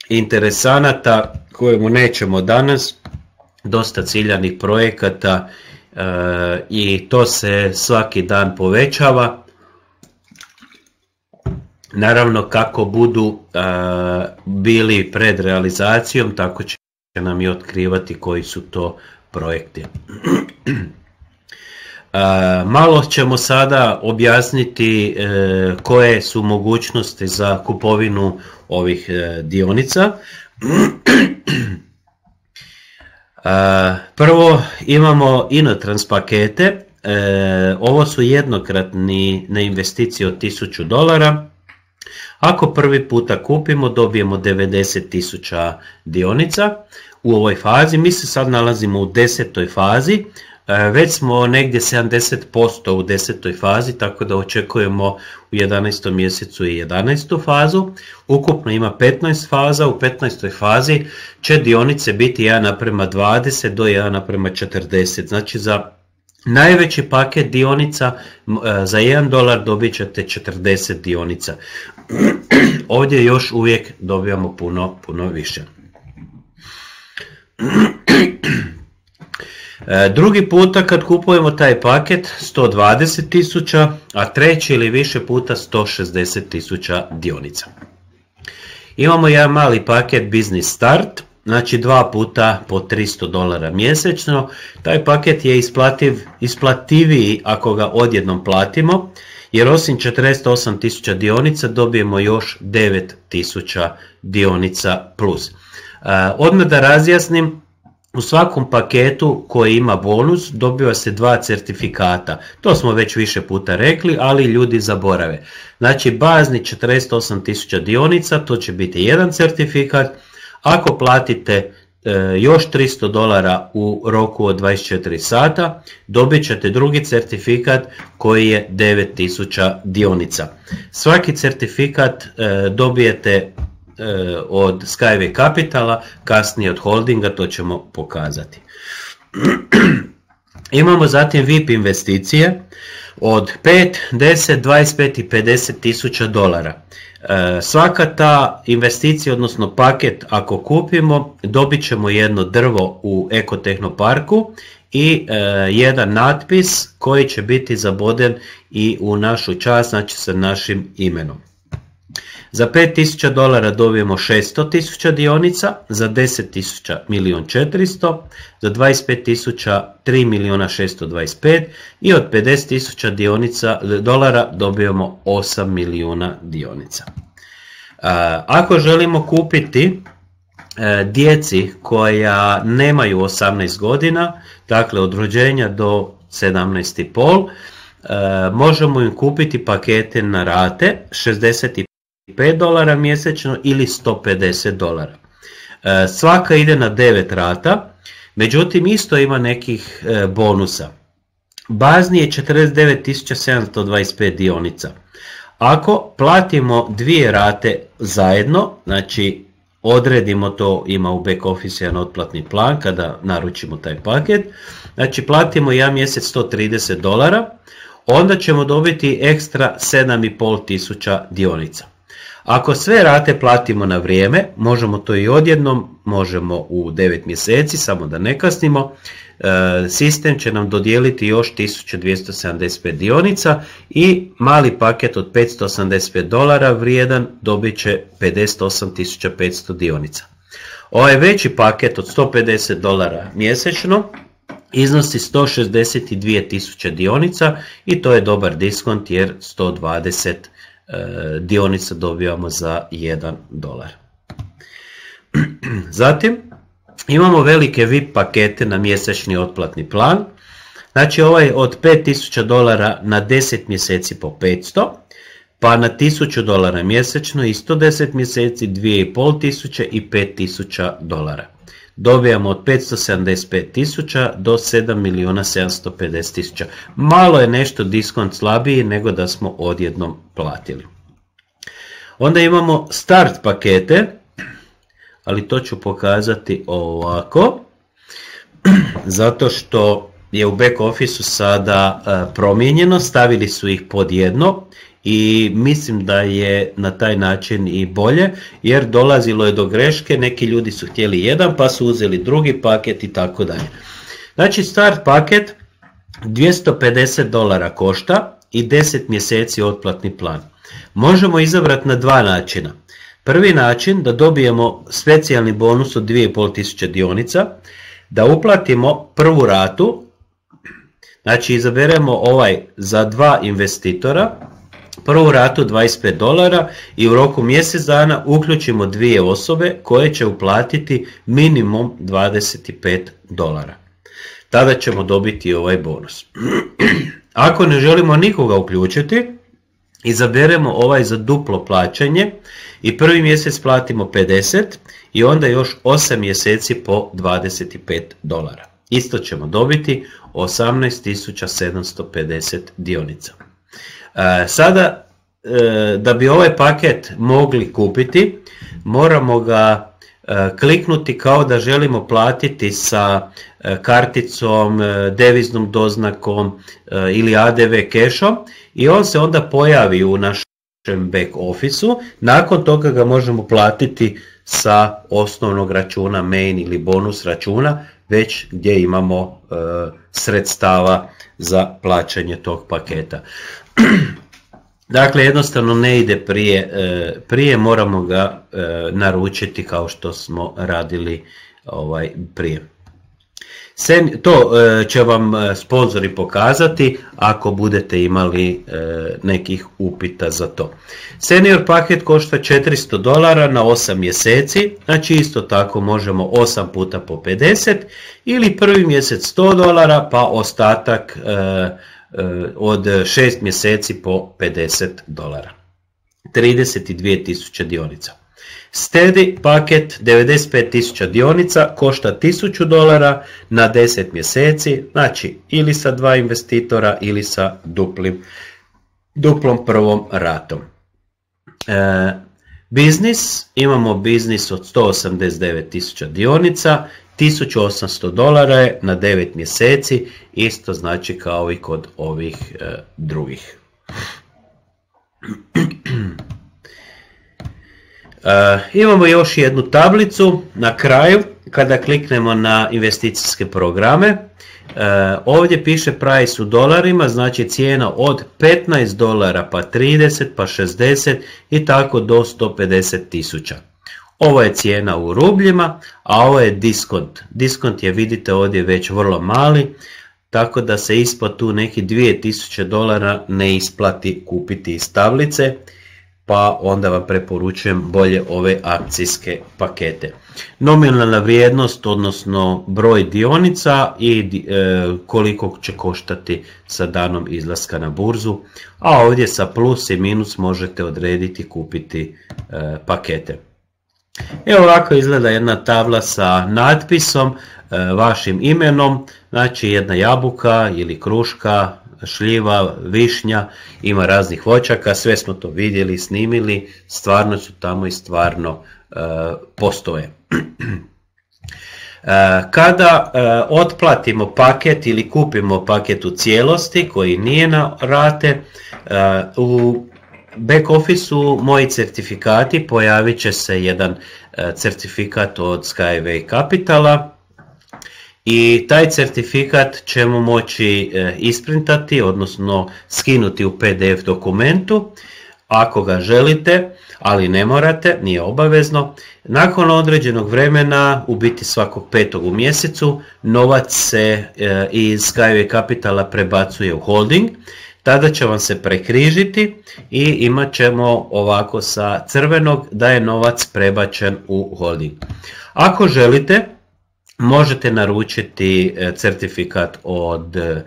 interesanata kojemu nećemo danas, dosta ciljanih projekata e, i to se svaki dan povećava. Naravno kako budu e, bili pred realizacijom, tako će nam i otkrivati koji su to projekti. E, malo ćemo sada objasniti koje su mogućnosti za kupovinu ovih e, dionica. E, prvo imamo inotrans pakete, e, ovo su jednokratni na investicije od 1000 dolara. Ako prvi puta kupimo dobijemo 90.000 dionica u ovoj fazi, mi se sad nalazimo u desetoj fazi, E, već smo negdje 70% u desetoj fazi, tako da očekujemo u 11. mjesecu i 11. fazu. Ukupno ima 15 faza, u 15. fazi će dionice biti 1 naprema 20 do 1 naprema 40, znači za Najveći paket dionica e, za 1 dolar dobit ćete 40 dionica. Ovdje još uvijek dobijamo puno, puno više. E, drugi puta kad kupujemo taj paket 120 tisuća, a treći ili više puta 160 tisuća dionica. Imamo jedan mali paket Business Start, znači dva puta po 300 dolara mjesečno. Taj paket je isplativ, isplativiji ako ga odjednom platimo, jer osim tisuća dionica dobijemo još tisuća dionica plus. E, odmah da razjasnim, u svakom paketu koji ima bonus dobiva se dva certifikata. To smo već više puta rekli, ali ljudi zaborave. Znači bazni 48.000 dionica, to će biti jedan certifikat. Ako platite e, još 300 dolara u roku od 24 sata, dobit ćete drugi certifikat koji je 9000 dionica. Svaki certifikat e, dobijete E, od Skyway Capitala, kasnije od holdinga, to ćemo pokazati. Imamo zatim VIP investicije od 5, 10, 25 i 50 tisuća dolara. E, svaka ta investicija, odnosno paket, ako kupimo, dobit ćemo jedno drvo u Ekotehnoparku i e, jedan natpis koji će biti zaboden i u našu čast, znači sa našim imenom. Za 5000 dolara dobijemo 600.000 dionica, za 10 400, za 25.000 3.625 625 i od 50.000 dolara dobijemo 8 milijuna dionica. E, ako želimo kupiti e, djeci koja nemaju 18 godina, dakle od rođenja do 17,5, e, možemo im kupiti pakete na rate 65 5 dolara mjesečno ili 150 dolara. E, svaka ide na 9 rata, međutim isto ima nekih e, bonusa. Bazni je 49.725 dionica. Ako platimo dvije rate zajedno, znači odredimo to, ima u back office jedan otplatni plan kada naručimo taj paket, znači platimo jedan mjesec 130 dolara, onda ćemo dobiti ekstra 7.500 dionica. Ako sve rate platimo na vrijeme, možemo to i odjednom, možemo u 9 mjeseci, samo da ne kasnimo, e, sistem će nam dodijeliti još 1275 dionica i mali paket od 585 dolara vrijedan dobit će 58.500 dionica. Ovaj veći paket od 150 dolara mjesečno iznosi 162.000 dionica i to je dobar diskont jer 120 E, dionica dobivamo za 1 dolar. Zatim imamo velike VIP pakete na mjesečni otplatni plan. Znači ovaj od 5000 dolara na 10 mjeseci po 500, pa na 1000 dolara mjesečno i 110 mjeseci 2500 i 5000 dolara dobijamo od 575.000 tisuća do 7 milijuna tisuća. Malo je nešto diskont slabiji nego da smo odjednom platili. Onda imamo start pakete, ali to ću pokazati ovako, zato što je u back officeu sada eh, promijenjeno, stavili su ih pod jedno i mislim da je na taj način i bolje jer dolazilo je do greške, neki ljudi su htjeli jedan pa su uzeli drugi paket i tako dalje. Znači start paket 250 dolara košta i 10 mjeseci otplatni plan. Možemo izabrati na dva načina. Prvi način da dobijemo specijalni bonus od 2500 dionica, da uplatimo prvu ratu, znači izaberemo ovaj za dva investitora, prvu ratu 25 dolara i u roku mjesec dana uključimo dvije osobe koje će uplatiti minimum 25 dolara. Tada ćemo dobiti ovaj bonus. Ako ne želimo nikoga uključiti, izaberemo ovaj za duplo plaćanje i prvi mjesec platimo 50 i onda još 8 mjeseci po 25 dolara. Isto ćemo dobiti 18.750 dionica. E, sada, e, da bi ovaj paket mogli kupiti, moramo ga e, kliknuti kao da želimo platiti sa karticom, deviznom doznakom ili ADV cashom i on se onda pojavi u našem back officeu. Nakon toga ga možemo platiti sa osnovnog računa, main ili bonus računa, već gdje imamo sredstava za plaćanje tog paketa. Dakle, jednostavno ne ide prije, e, prije moramo ga e, naručiti kao što smo radili ovaj prije. to e, će vam sponzori pokazati ako budete imali nekih upita za to. Senior paket košta 400 dolara na 8 mjeseci, znači isto tako možemo 8 puta po 50 ili prvi mjesec 100 dolara pa ostatak Eh, od 6 mjeseci po 50 dolara. 32.000 dionica. Steady paket 95.000 dionica košta 1000 dolara na 10 mjeseci, znači ili sa dva investitora ili sa duplim, duplom prvom ratom. E, biznis, imamo biznis od 189.000 dionica 1800 dolara je na 9 mjeseci, isto znači kao i kod ovih e, drugih. E, imamo još jednu tablicu na kraju kada kliknemo na investicijske programe. E, ovdje piše price u dolarima, znači cijena od 15 dolara pa 30 pa 60 i tako do 150 tisuća. Ovo je cijena u rubljima, a ovo je diskont. Diskont je, vidite, ovdje već vrlo mali, tako da se ispod tu neki 2000 dolara ne isplati kupiti iz tablice, pa onda vam preporučujem bolje ove akcijske pakete. Nominalna vrijednost, odnosno broj dionica i e, koliko će koštati sa danom izlaska na burzu, a ovdje sa plus i minus možete odrediti kupiti e, pakete. Evo ovako izgleda jedna tabla sa natpisom, e, vašim imenom, znači jedna jabuka ili kruška, šljiva, višnja, ima raznih voćaka, sve smo to vidjeli, snimili, stvarno su tamo i stvarno e, postoje. E, kada otplatimo paket ili kupimo paket u cijelosti koji nije na rate, u back u moji certifikati, pojavit će se jedan e, certifikat od Skyway Capitala i taj certifikat ćemo moći e, isprintati, odnosno skinuti u PDF dokumentu ako ga želite, ali ne morate, nije obavezno. Nakon određenog vremena, u biti svakog petog u mjesecu, novac se e, iz Skyway Capitala prebacuje u holding tada će vam se prekrižiti i imat ćemo ovako sa crvenog da je novac prebačen u holding. Ako želite, možete naručiti e, certifikat od e,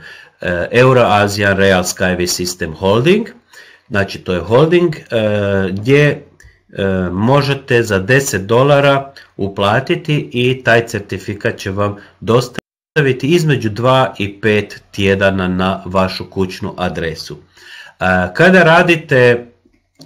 Euroasian Real Skyway System Holding, znači to je holding e, gdje možete za 10 dolara uplatiti i taj certifikat će vam dostati dostaviti između 2 i 5 tjedana na vašu kućnu adresu. E, kada radite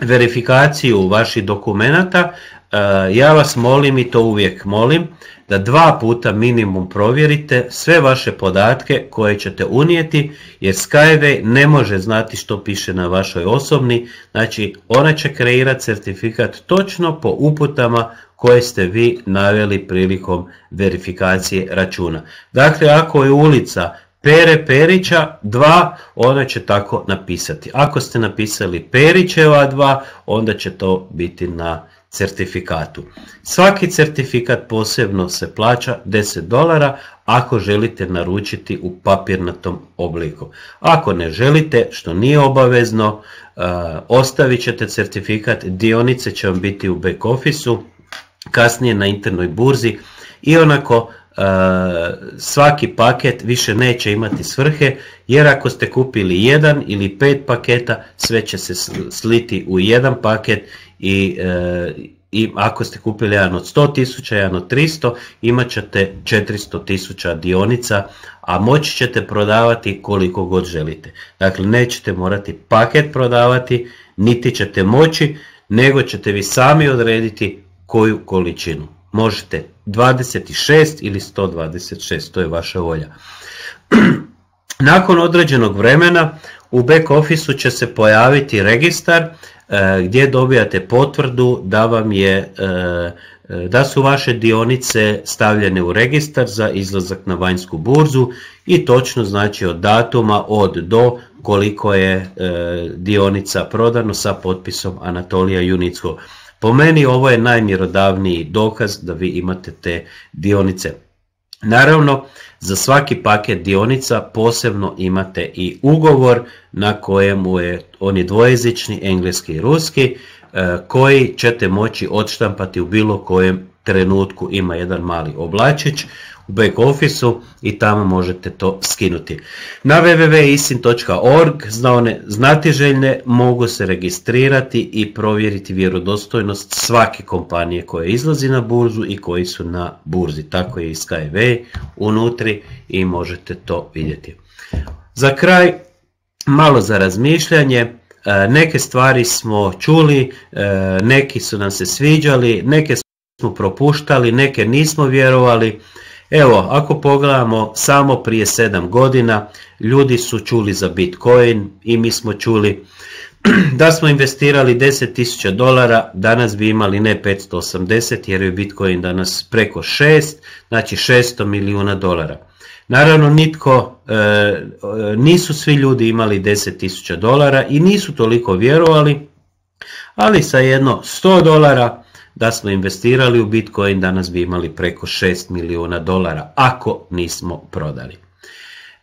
verifikaciju vaših dokumenata, Eh, ja vas molim i to uvijek molim da dva puta minimum provjerite sve vaše podatke koje ćete unijeti jer Skyway ne može znati što piše na vašoj osobni, znači ona će kreirati certifikat točno po uputama koje ste vi naveli prilikom verifikacije računa. Dakle, ako je ulica Pere Perića 2, ona će tako napisati. Ako ste napisali Perićeva 2, onda će to biti na certifikatu. Svaki certifikat posebno se plaća 10 dolara ako želite naručiti u papirnatom obliku. Ako ne želite, što nije obavezno, e, ostavit ćete certifikat, dionice će vam biti u back officeu, kasnije na internoj burzi i onako E, svaki paket više neće imati svrhe jer ako ste kupili jedan ili pet paketa sve će se sliti u jedan paket i, e, i ako ste kupili jedan od tisuća jedan od 300 imat ćete tisuća dionica a moći ćete prodavati koliko god želite. Dakle nećete morati paket prodavati niti ćete moći nego ćete vi sami odrediti koju količinu. Možete 26 ili 126, to je vaša volja. Nakon određenog vremena u back officeu će se pojaviti registar e, gdje dobijate potvrdu da vam je e, da su vaše dionice stavljene u registar za izlazak na vanjsku burzu i točno znači od datuma od do koliko je e, dionica prodano sa potpisom Anatolija Junicko. Po meni ovo je najmjerodavniji dokaz da vi imate te dionice. Naravno, za svaki paket dionica posebno imate i ugovor na kojemu je, oni dvojezični, engleski i ruski, e, koji ćete moći odštampati u bilo kojem trenutku. Ima jedan mali oblačić u back officeu i tamo možete to skinuti. Na www.isin.org znati one mogu se registrirati i provjeriti vjerodostojnost svake kompanije koje izlazi na burzu i koji su na burzi. Tako je i SkyWay unutri i možete to vidjeti. Za kraj malo za razmišljanje. E, neke stvari smo čuli, e, neki su nam se sviđali, neke smo propuštali, neke nismo vjerovali. Evo, ako pogledamo samo prije 7 godina, ljudi su čuli za Bitcoin i mi smo čuli da smo investirali 10.000 dolara, danas bi imali ne 580 jer je Bitcoin danas preko 6, znači 600 milijuna dolara. Naravno nitko, e, e, nisu svi ljudi imali 10.000 dolara i nisu toliko vjerovali, ali sa jedno 100 dolara da smo investirali u Bitcoin, danas bi imali preko 6 milijuna dolara, ako nismo prodali.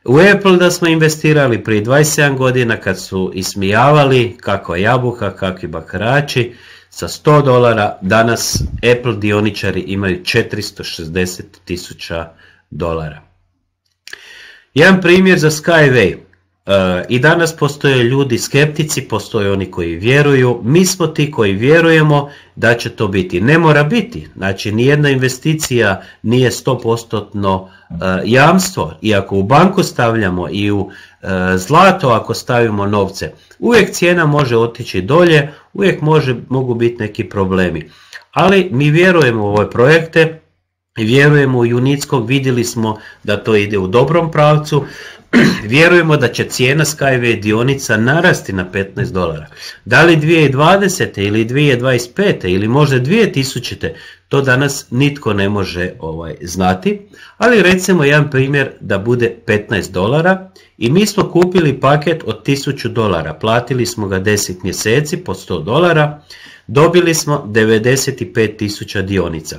U Apple da smo investirali prije 27 godina kad su ismijavali kakva jabuka, kakvi bakarači, sa 100 dolara danas Apple dioničari imaju 460 tisuća dolara. Jedan primjer za Skyway. E, I danas postoje ljudi skeptici, postoje oni koji vjeruju. Mi smo ti koji vjerujemo da će to biti. Ne mora biti. Znači, nijedna investicija nije 100% e, jamstvo. I ako u banku stavljamo i u e, zlato ako stavimo novce, uvijek cijena može otići dolje, uvijek može, mogu biti neki problemi. Ali mi vjerujemo u ove projekte, vjerujemo u Junickog, vidjeli smo da to ide u dobrom pravcu. vjerujemo da će cijena Skyway dionica narasti na 15 dolara. Da li 2020. ili 2025. ili možda 2000. to danas nitko ne može ovaj znati, ali recimo jedan primjer da bude 15 dolara i mi smo kupili paket od 1000 dolara, platili smo ga 10 mjeseci po 100 dolara, dobili smo 95.000 dionica.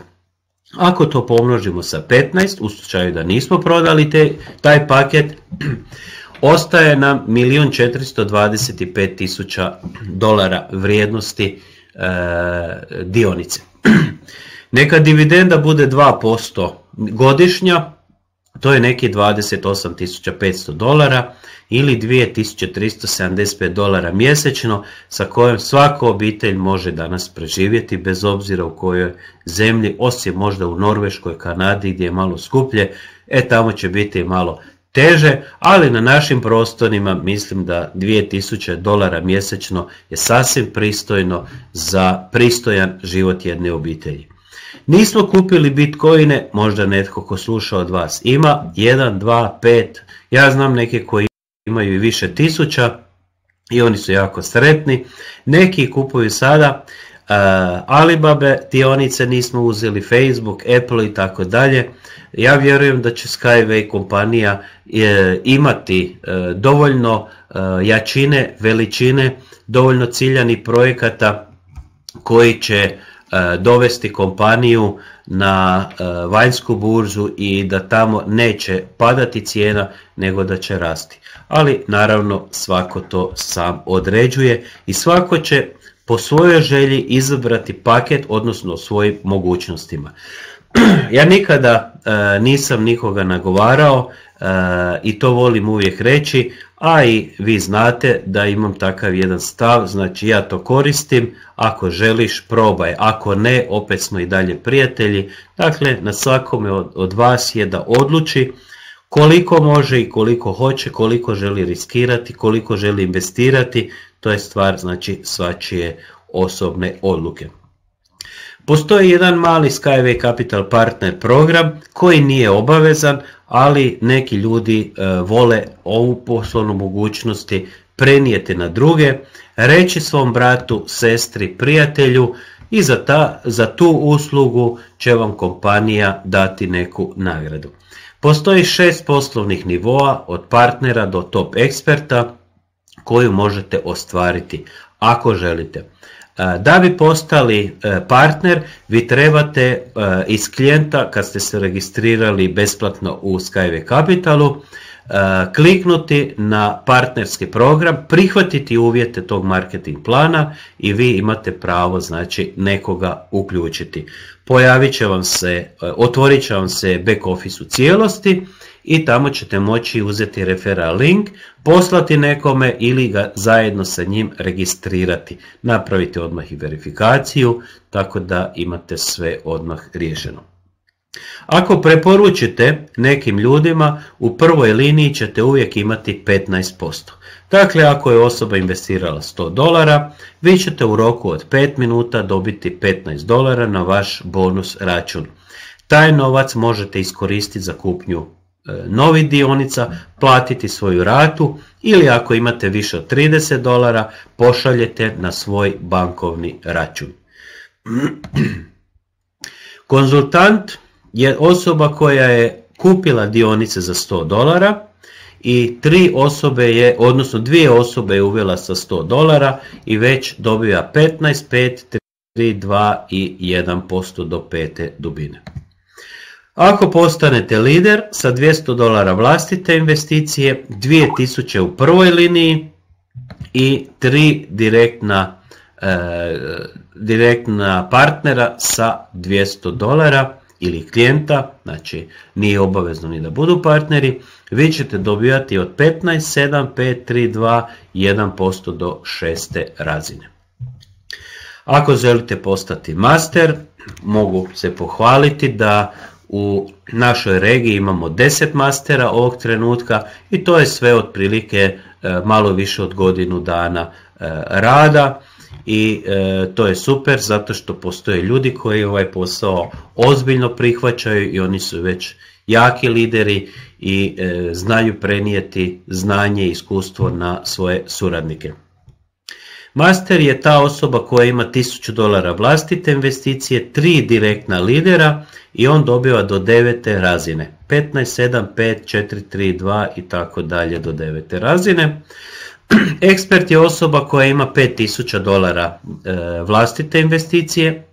Ako to pomnožimo sa 15, u slučaju da nismo prodali taj paket, ostaje nam 1.425.000 dolara vrijednosti e, dionice. Neka dividenda bude 2% godišnja, to je neki 28.500 dolara ili 2.375 dolara mjesečno sa kojom svako obitelj može danas preživjeti bez obzira u kojoj zemlji, osim možda u Norveškoj, Kanadi gdje je malo skuplje, e tamo će biti malo teže, ali na našim prostorima mislim da 2000 dolara mjesečno je sasvim pristojno za pristojan život jedne obitelji. Nismo kupili bitcoine, možda netko ko sluša od vas ima, 1, 2, 5, ja znam neke koji imaju i više tisuća i oni su jako sretni. Neki kupuju sada uh, Alibabe, dionice nismo uzeli, Facebook, Apple i tako dalje. Ja vjerujem da će Skyway kompanija je imati e, dovoljno e, jačine, veličine, dovoljno ciljani projekata koji će E, dovesti kompaniju na e, vanjsku burzu i da tamo neće padati cijena nego da će rasti. Ali naravno svako to sam određuje i svako će po svojoj želji izabrati paket odnosno svojim mogućnostima. Ja nikada e, nisam nikoga nagovarao, Eh, i to volim uvijek reći, a i vi znate da imam takav jedan stav, znači ja to koristim, ako želiš probaj, ako ne, opet smo i dalje prijatelji. Dakle, na svakome od, vas je da odluči koliko može i koliko hoće, koliko želi riskirati, koliko želi investirati, to je stvar znači svačije osobne odluke. Postoji jedan mali Skyway Capital Partner program koji nije obavezan, ali neki ljudi e, vole ovu poslovnu mogućnosti prenijeti na druge, reći svom bratu, sestri, prijatelju i za, ta, za tu uslugu će vam kompanija dati neku nagradu. Postoji šest poslovnih nivoa od partnera do top eksperta koju možete ostvariti ako želite. E, da bi postali e, partner, vi trebate e, iz klijenta, kad ste se registrirali besplatno u Skyway Capitalu, kliknuti na partnerski program, prihvatiti uvjete tog marketing plana i vi imate pravo znači nekoga uključiti. Pojavit će vam se, otvorit će vam se back office u cijelosti i tamo ćete moći uzeti referral link, poslati nekome ili ga zajedno sa njim registrirati. Napravite odmah i verifikaciju tako da imate sve odmah riješeno. Ako preporučite nekim ljudima, u prvoj liniji ćete uvijek imati 15%. Dakle, ako je osoba investirala 100 dolara, vi ćete u roku od 5 minuta dobiti 15 dolara na vaš bonus račun. Taj novac možete iskoristiti za kupnju E, novih dionica, platiti svoju ratu ili ako imate više od 30 dolara pošaljete na svoj bankovni račun. Konzultant je osoba koja je kupila dionice za 100 dolara i tri osobe je, odnosno dvije osobe je uvela sa 100 dolara i već dobiva 15, 5, 3, 2 i 1% do pete dubine. Ako postanete lider sa 200 dolara vlastite investicije, 2000 u prvoj liniji i 3 direktna, e, direktna partnera sa 200 dolara ili klijenta, znači nije obavezno ni da budu partneri, vi ćete dobivati od 15, 7, 5, 3, 2, 1% do šeste razine. Ako želite postati master, mogu se pohvaliti da u našoj regiji imamo 10 mastera ovog trenutka i to je sve otprilike e, malo više od godinu dana e, rada i e, to je super zato što postoje ljudi koji ovaj posao ozbiljno prihvaćaju i oni su već jaki lideri i znaju prenijeti znanje i iskustvo na svoje suradnike. Master je ta osoba koja ima 1000 dolara vlastite investicije, 3 direktna lidera i on dobiva do devete razine. 15, 7, 5, 4, 3, 2 i tako dalje do devete razine. Ekspert je osoba koja ima 5000 dolara e, vlastite investicije,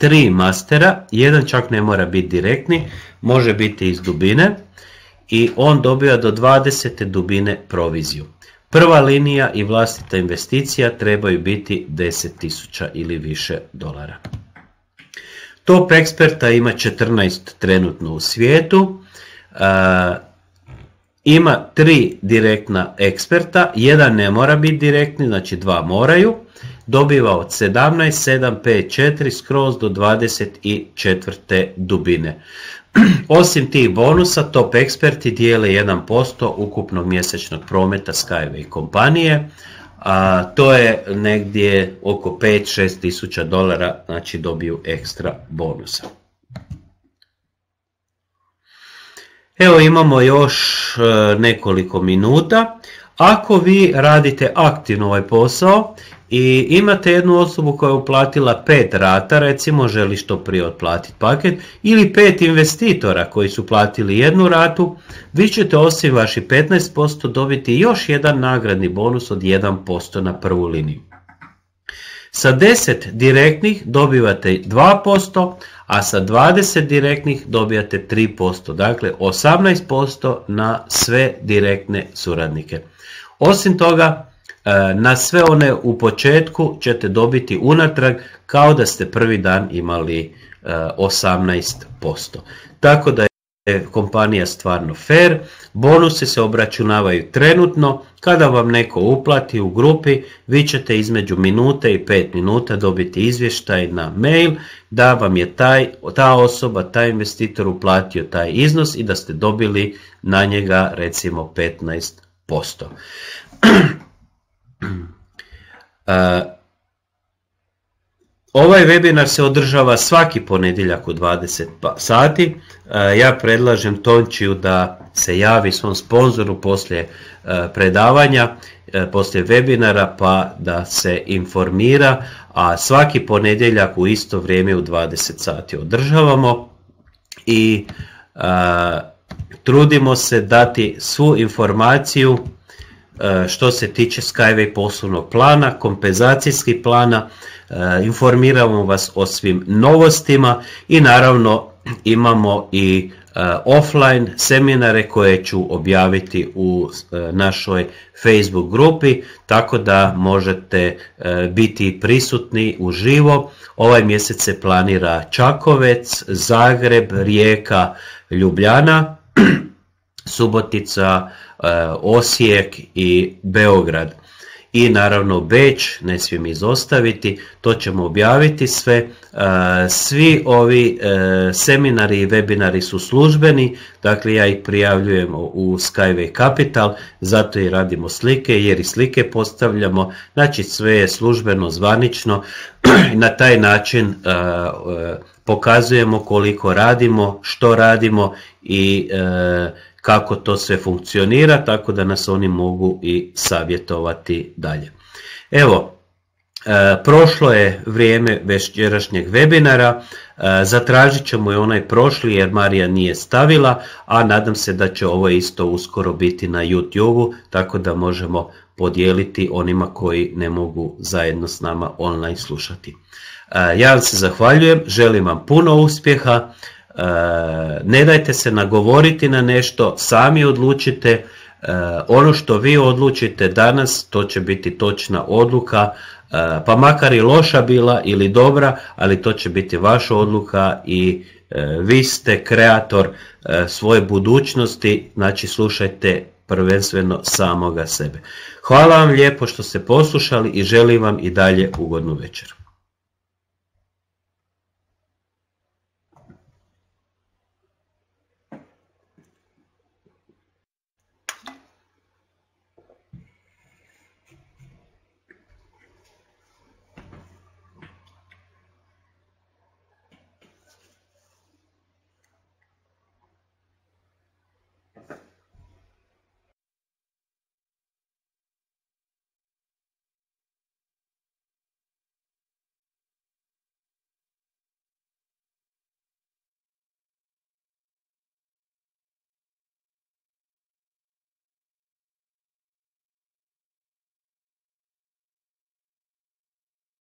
3 mastera, jedan čak ne mora biti direktni, može biti iz dubine i on dobiva do 20. dubine proviziju. Prva linija i vlastita investicija trebaju biti 10.000 ili više dolara. Top eksperta ima 14 trenutno u svijetu. ima tri direktna eksperta, jedan ne mora biti direktni, znači dva moraju. Dobiva od 17, 7, 5, 4 skroz do 24 dubine. Osim tih bonusa, top eksperti dijele 1% ukupnog mjesečnog prometa Skyway kompanije, a to je negdje oko 5-6 tisuća dolara, znači dobiju ekstra bonusa. Evo imamo još e, nekoliko minuta. Ako vi radite aktivno ovaj posao i imate jednu osobu koja je uplatila pet rata, recimo želi što prije otplatiti paket, ili pet investitora koji su platili jednu ratu, vi ćete osim vaših 15% dobiti još jedan nagradni bonus od 1% na prvu liniju. Sa 10 direktnih dobivate 2%, a sa 20 direktnih dobijate 3%, dakle 18% na sve direktne suradnike. Osim toga, e, na sve one u početku ćete dobiti unatrag kao da ste prvi dan imali 18%. E, Tako da je kompanija stvarno fair, bonusi se obračunavaju trenutno, kada vam neko uplati u grupi, vi ćete između minute i pet minuta dobiti izvještaj na mail da vam je taj, ta osoba, taj investitor uplatio taj iznos i da ste dobili na njega recimo 15%. Uh, ovaj webinar se održava svaki ponedjeljak u 20 pa-, sati. Uh, ja predlažem Tončiju da se javi svom sponzoru poslije uh, predavanja, poslije webinara pa da se informira, a svaki ponedjeljak u isto vrijeme u 20 sati održavamo i trudimo se dati svu informaciju e, što se tiče Skyway poslovnog plana, kompenzacijskih plana, e, informiramo vas o svim novostima i naravno imamo i e, offline seminare koje ću objaviti u našoj Facebook grupi, tako da možete biti prisutni uživo. Ovaj mjesec se planira Čakovec, Zagreb, Rijeka, Ljubljana Subotica, eh, Osijek i Beograd. I naravno Beč, ne smijem izostaviti, to ćemo objaviti sve. Eh, svi ovi eh, seminari i webinari su službeni, dakle ja ih prijavljujem u Skyway Capital, zato i radimo slike jer i slike postavljamo, znači sve je službeno, zvanično na taj način pokazujemo koliko radimo, što radimo i e, kako to sve funkcionira, tako da nas oni mogu i savjetovati dalje. Evo, e, prošlo je vrijeme večerašnjeg webinara, e, zatražit ćemo i onaj prošli jer Marija nije stavila, a nadam se da će ovo isto uskoro biti na youtube tako da možemo podijeliti onima koji ne mogu zajedno s nama online slušati. Ja vam se zahvaljujem, želim vam puno uspjeha, ne dajte se nagovoriti na nešto, sami odlučite, ono što vi odlučite danas, to će biti točna odluka, pa makar i loša bila ili dobra, ali to će biti vaša odluka i e, vi ste kreator e, svoje budućnosti, znači slušajte prvenstveno samoga sebe. Hvala vam lijepo što ste poslušali i želim vam i dalje ugodnu večer.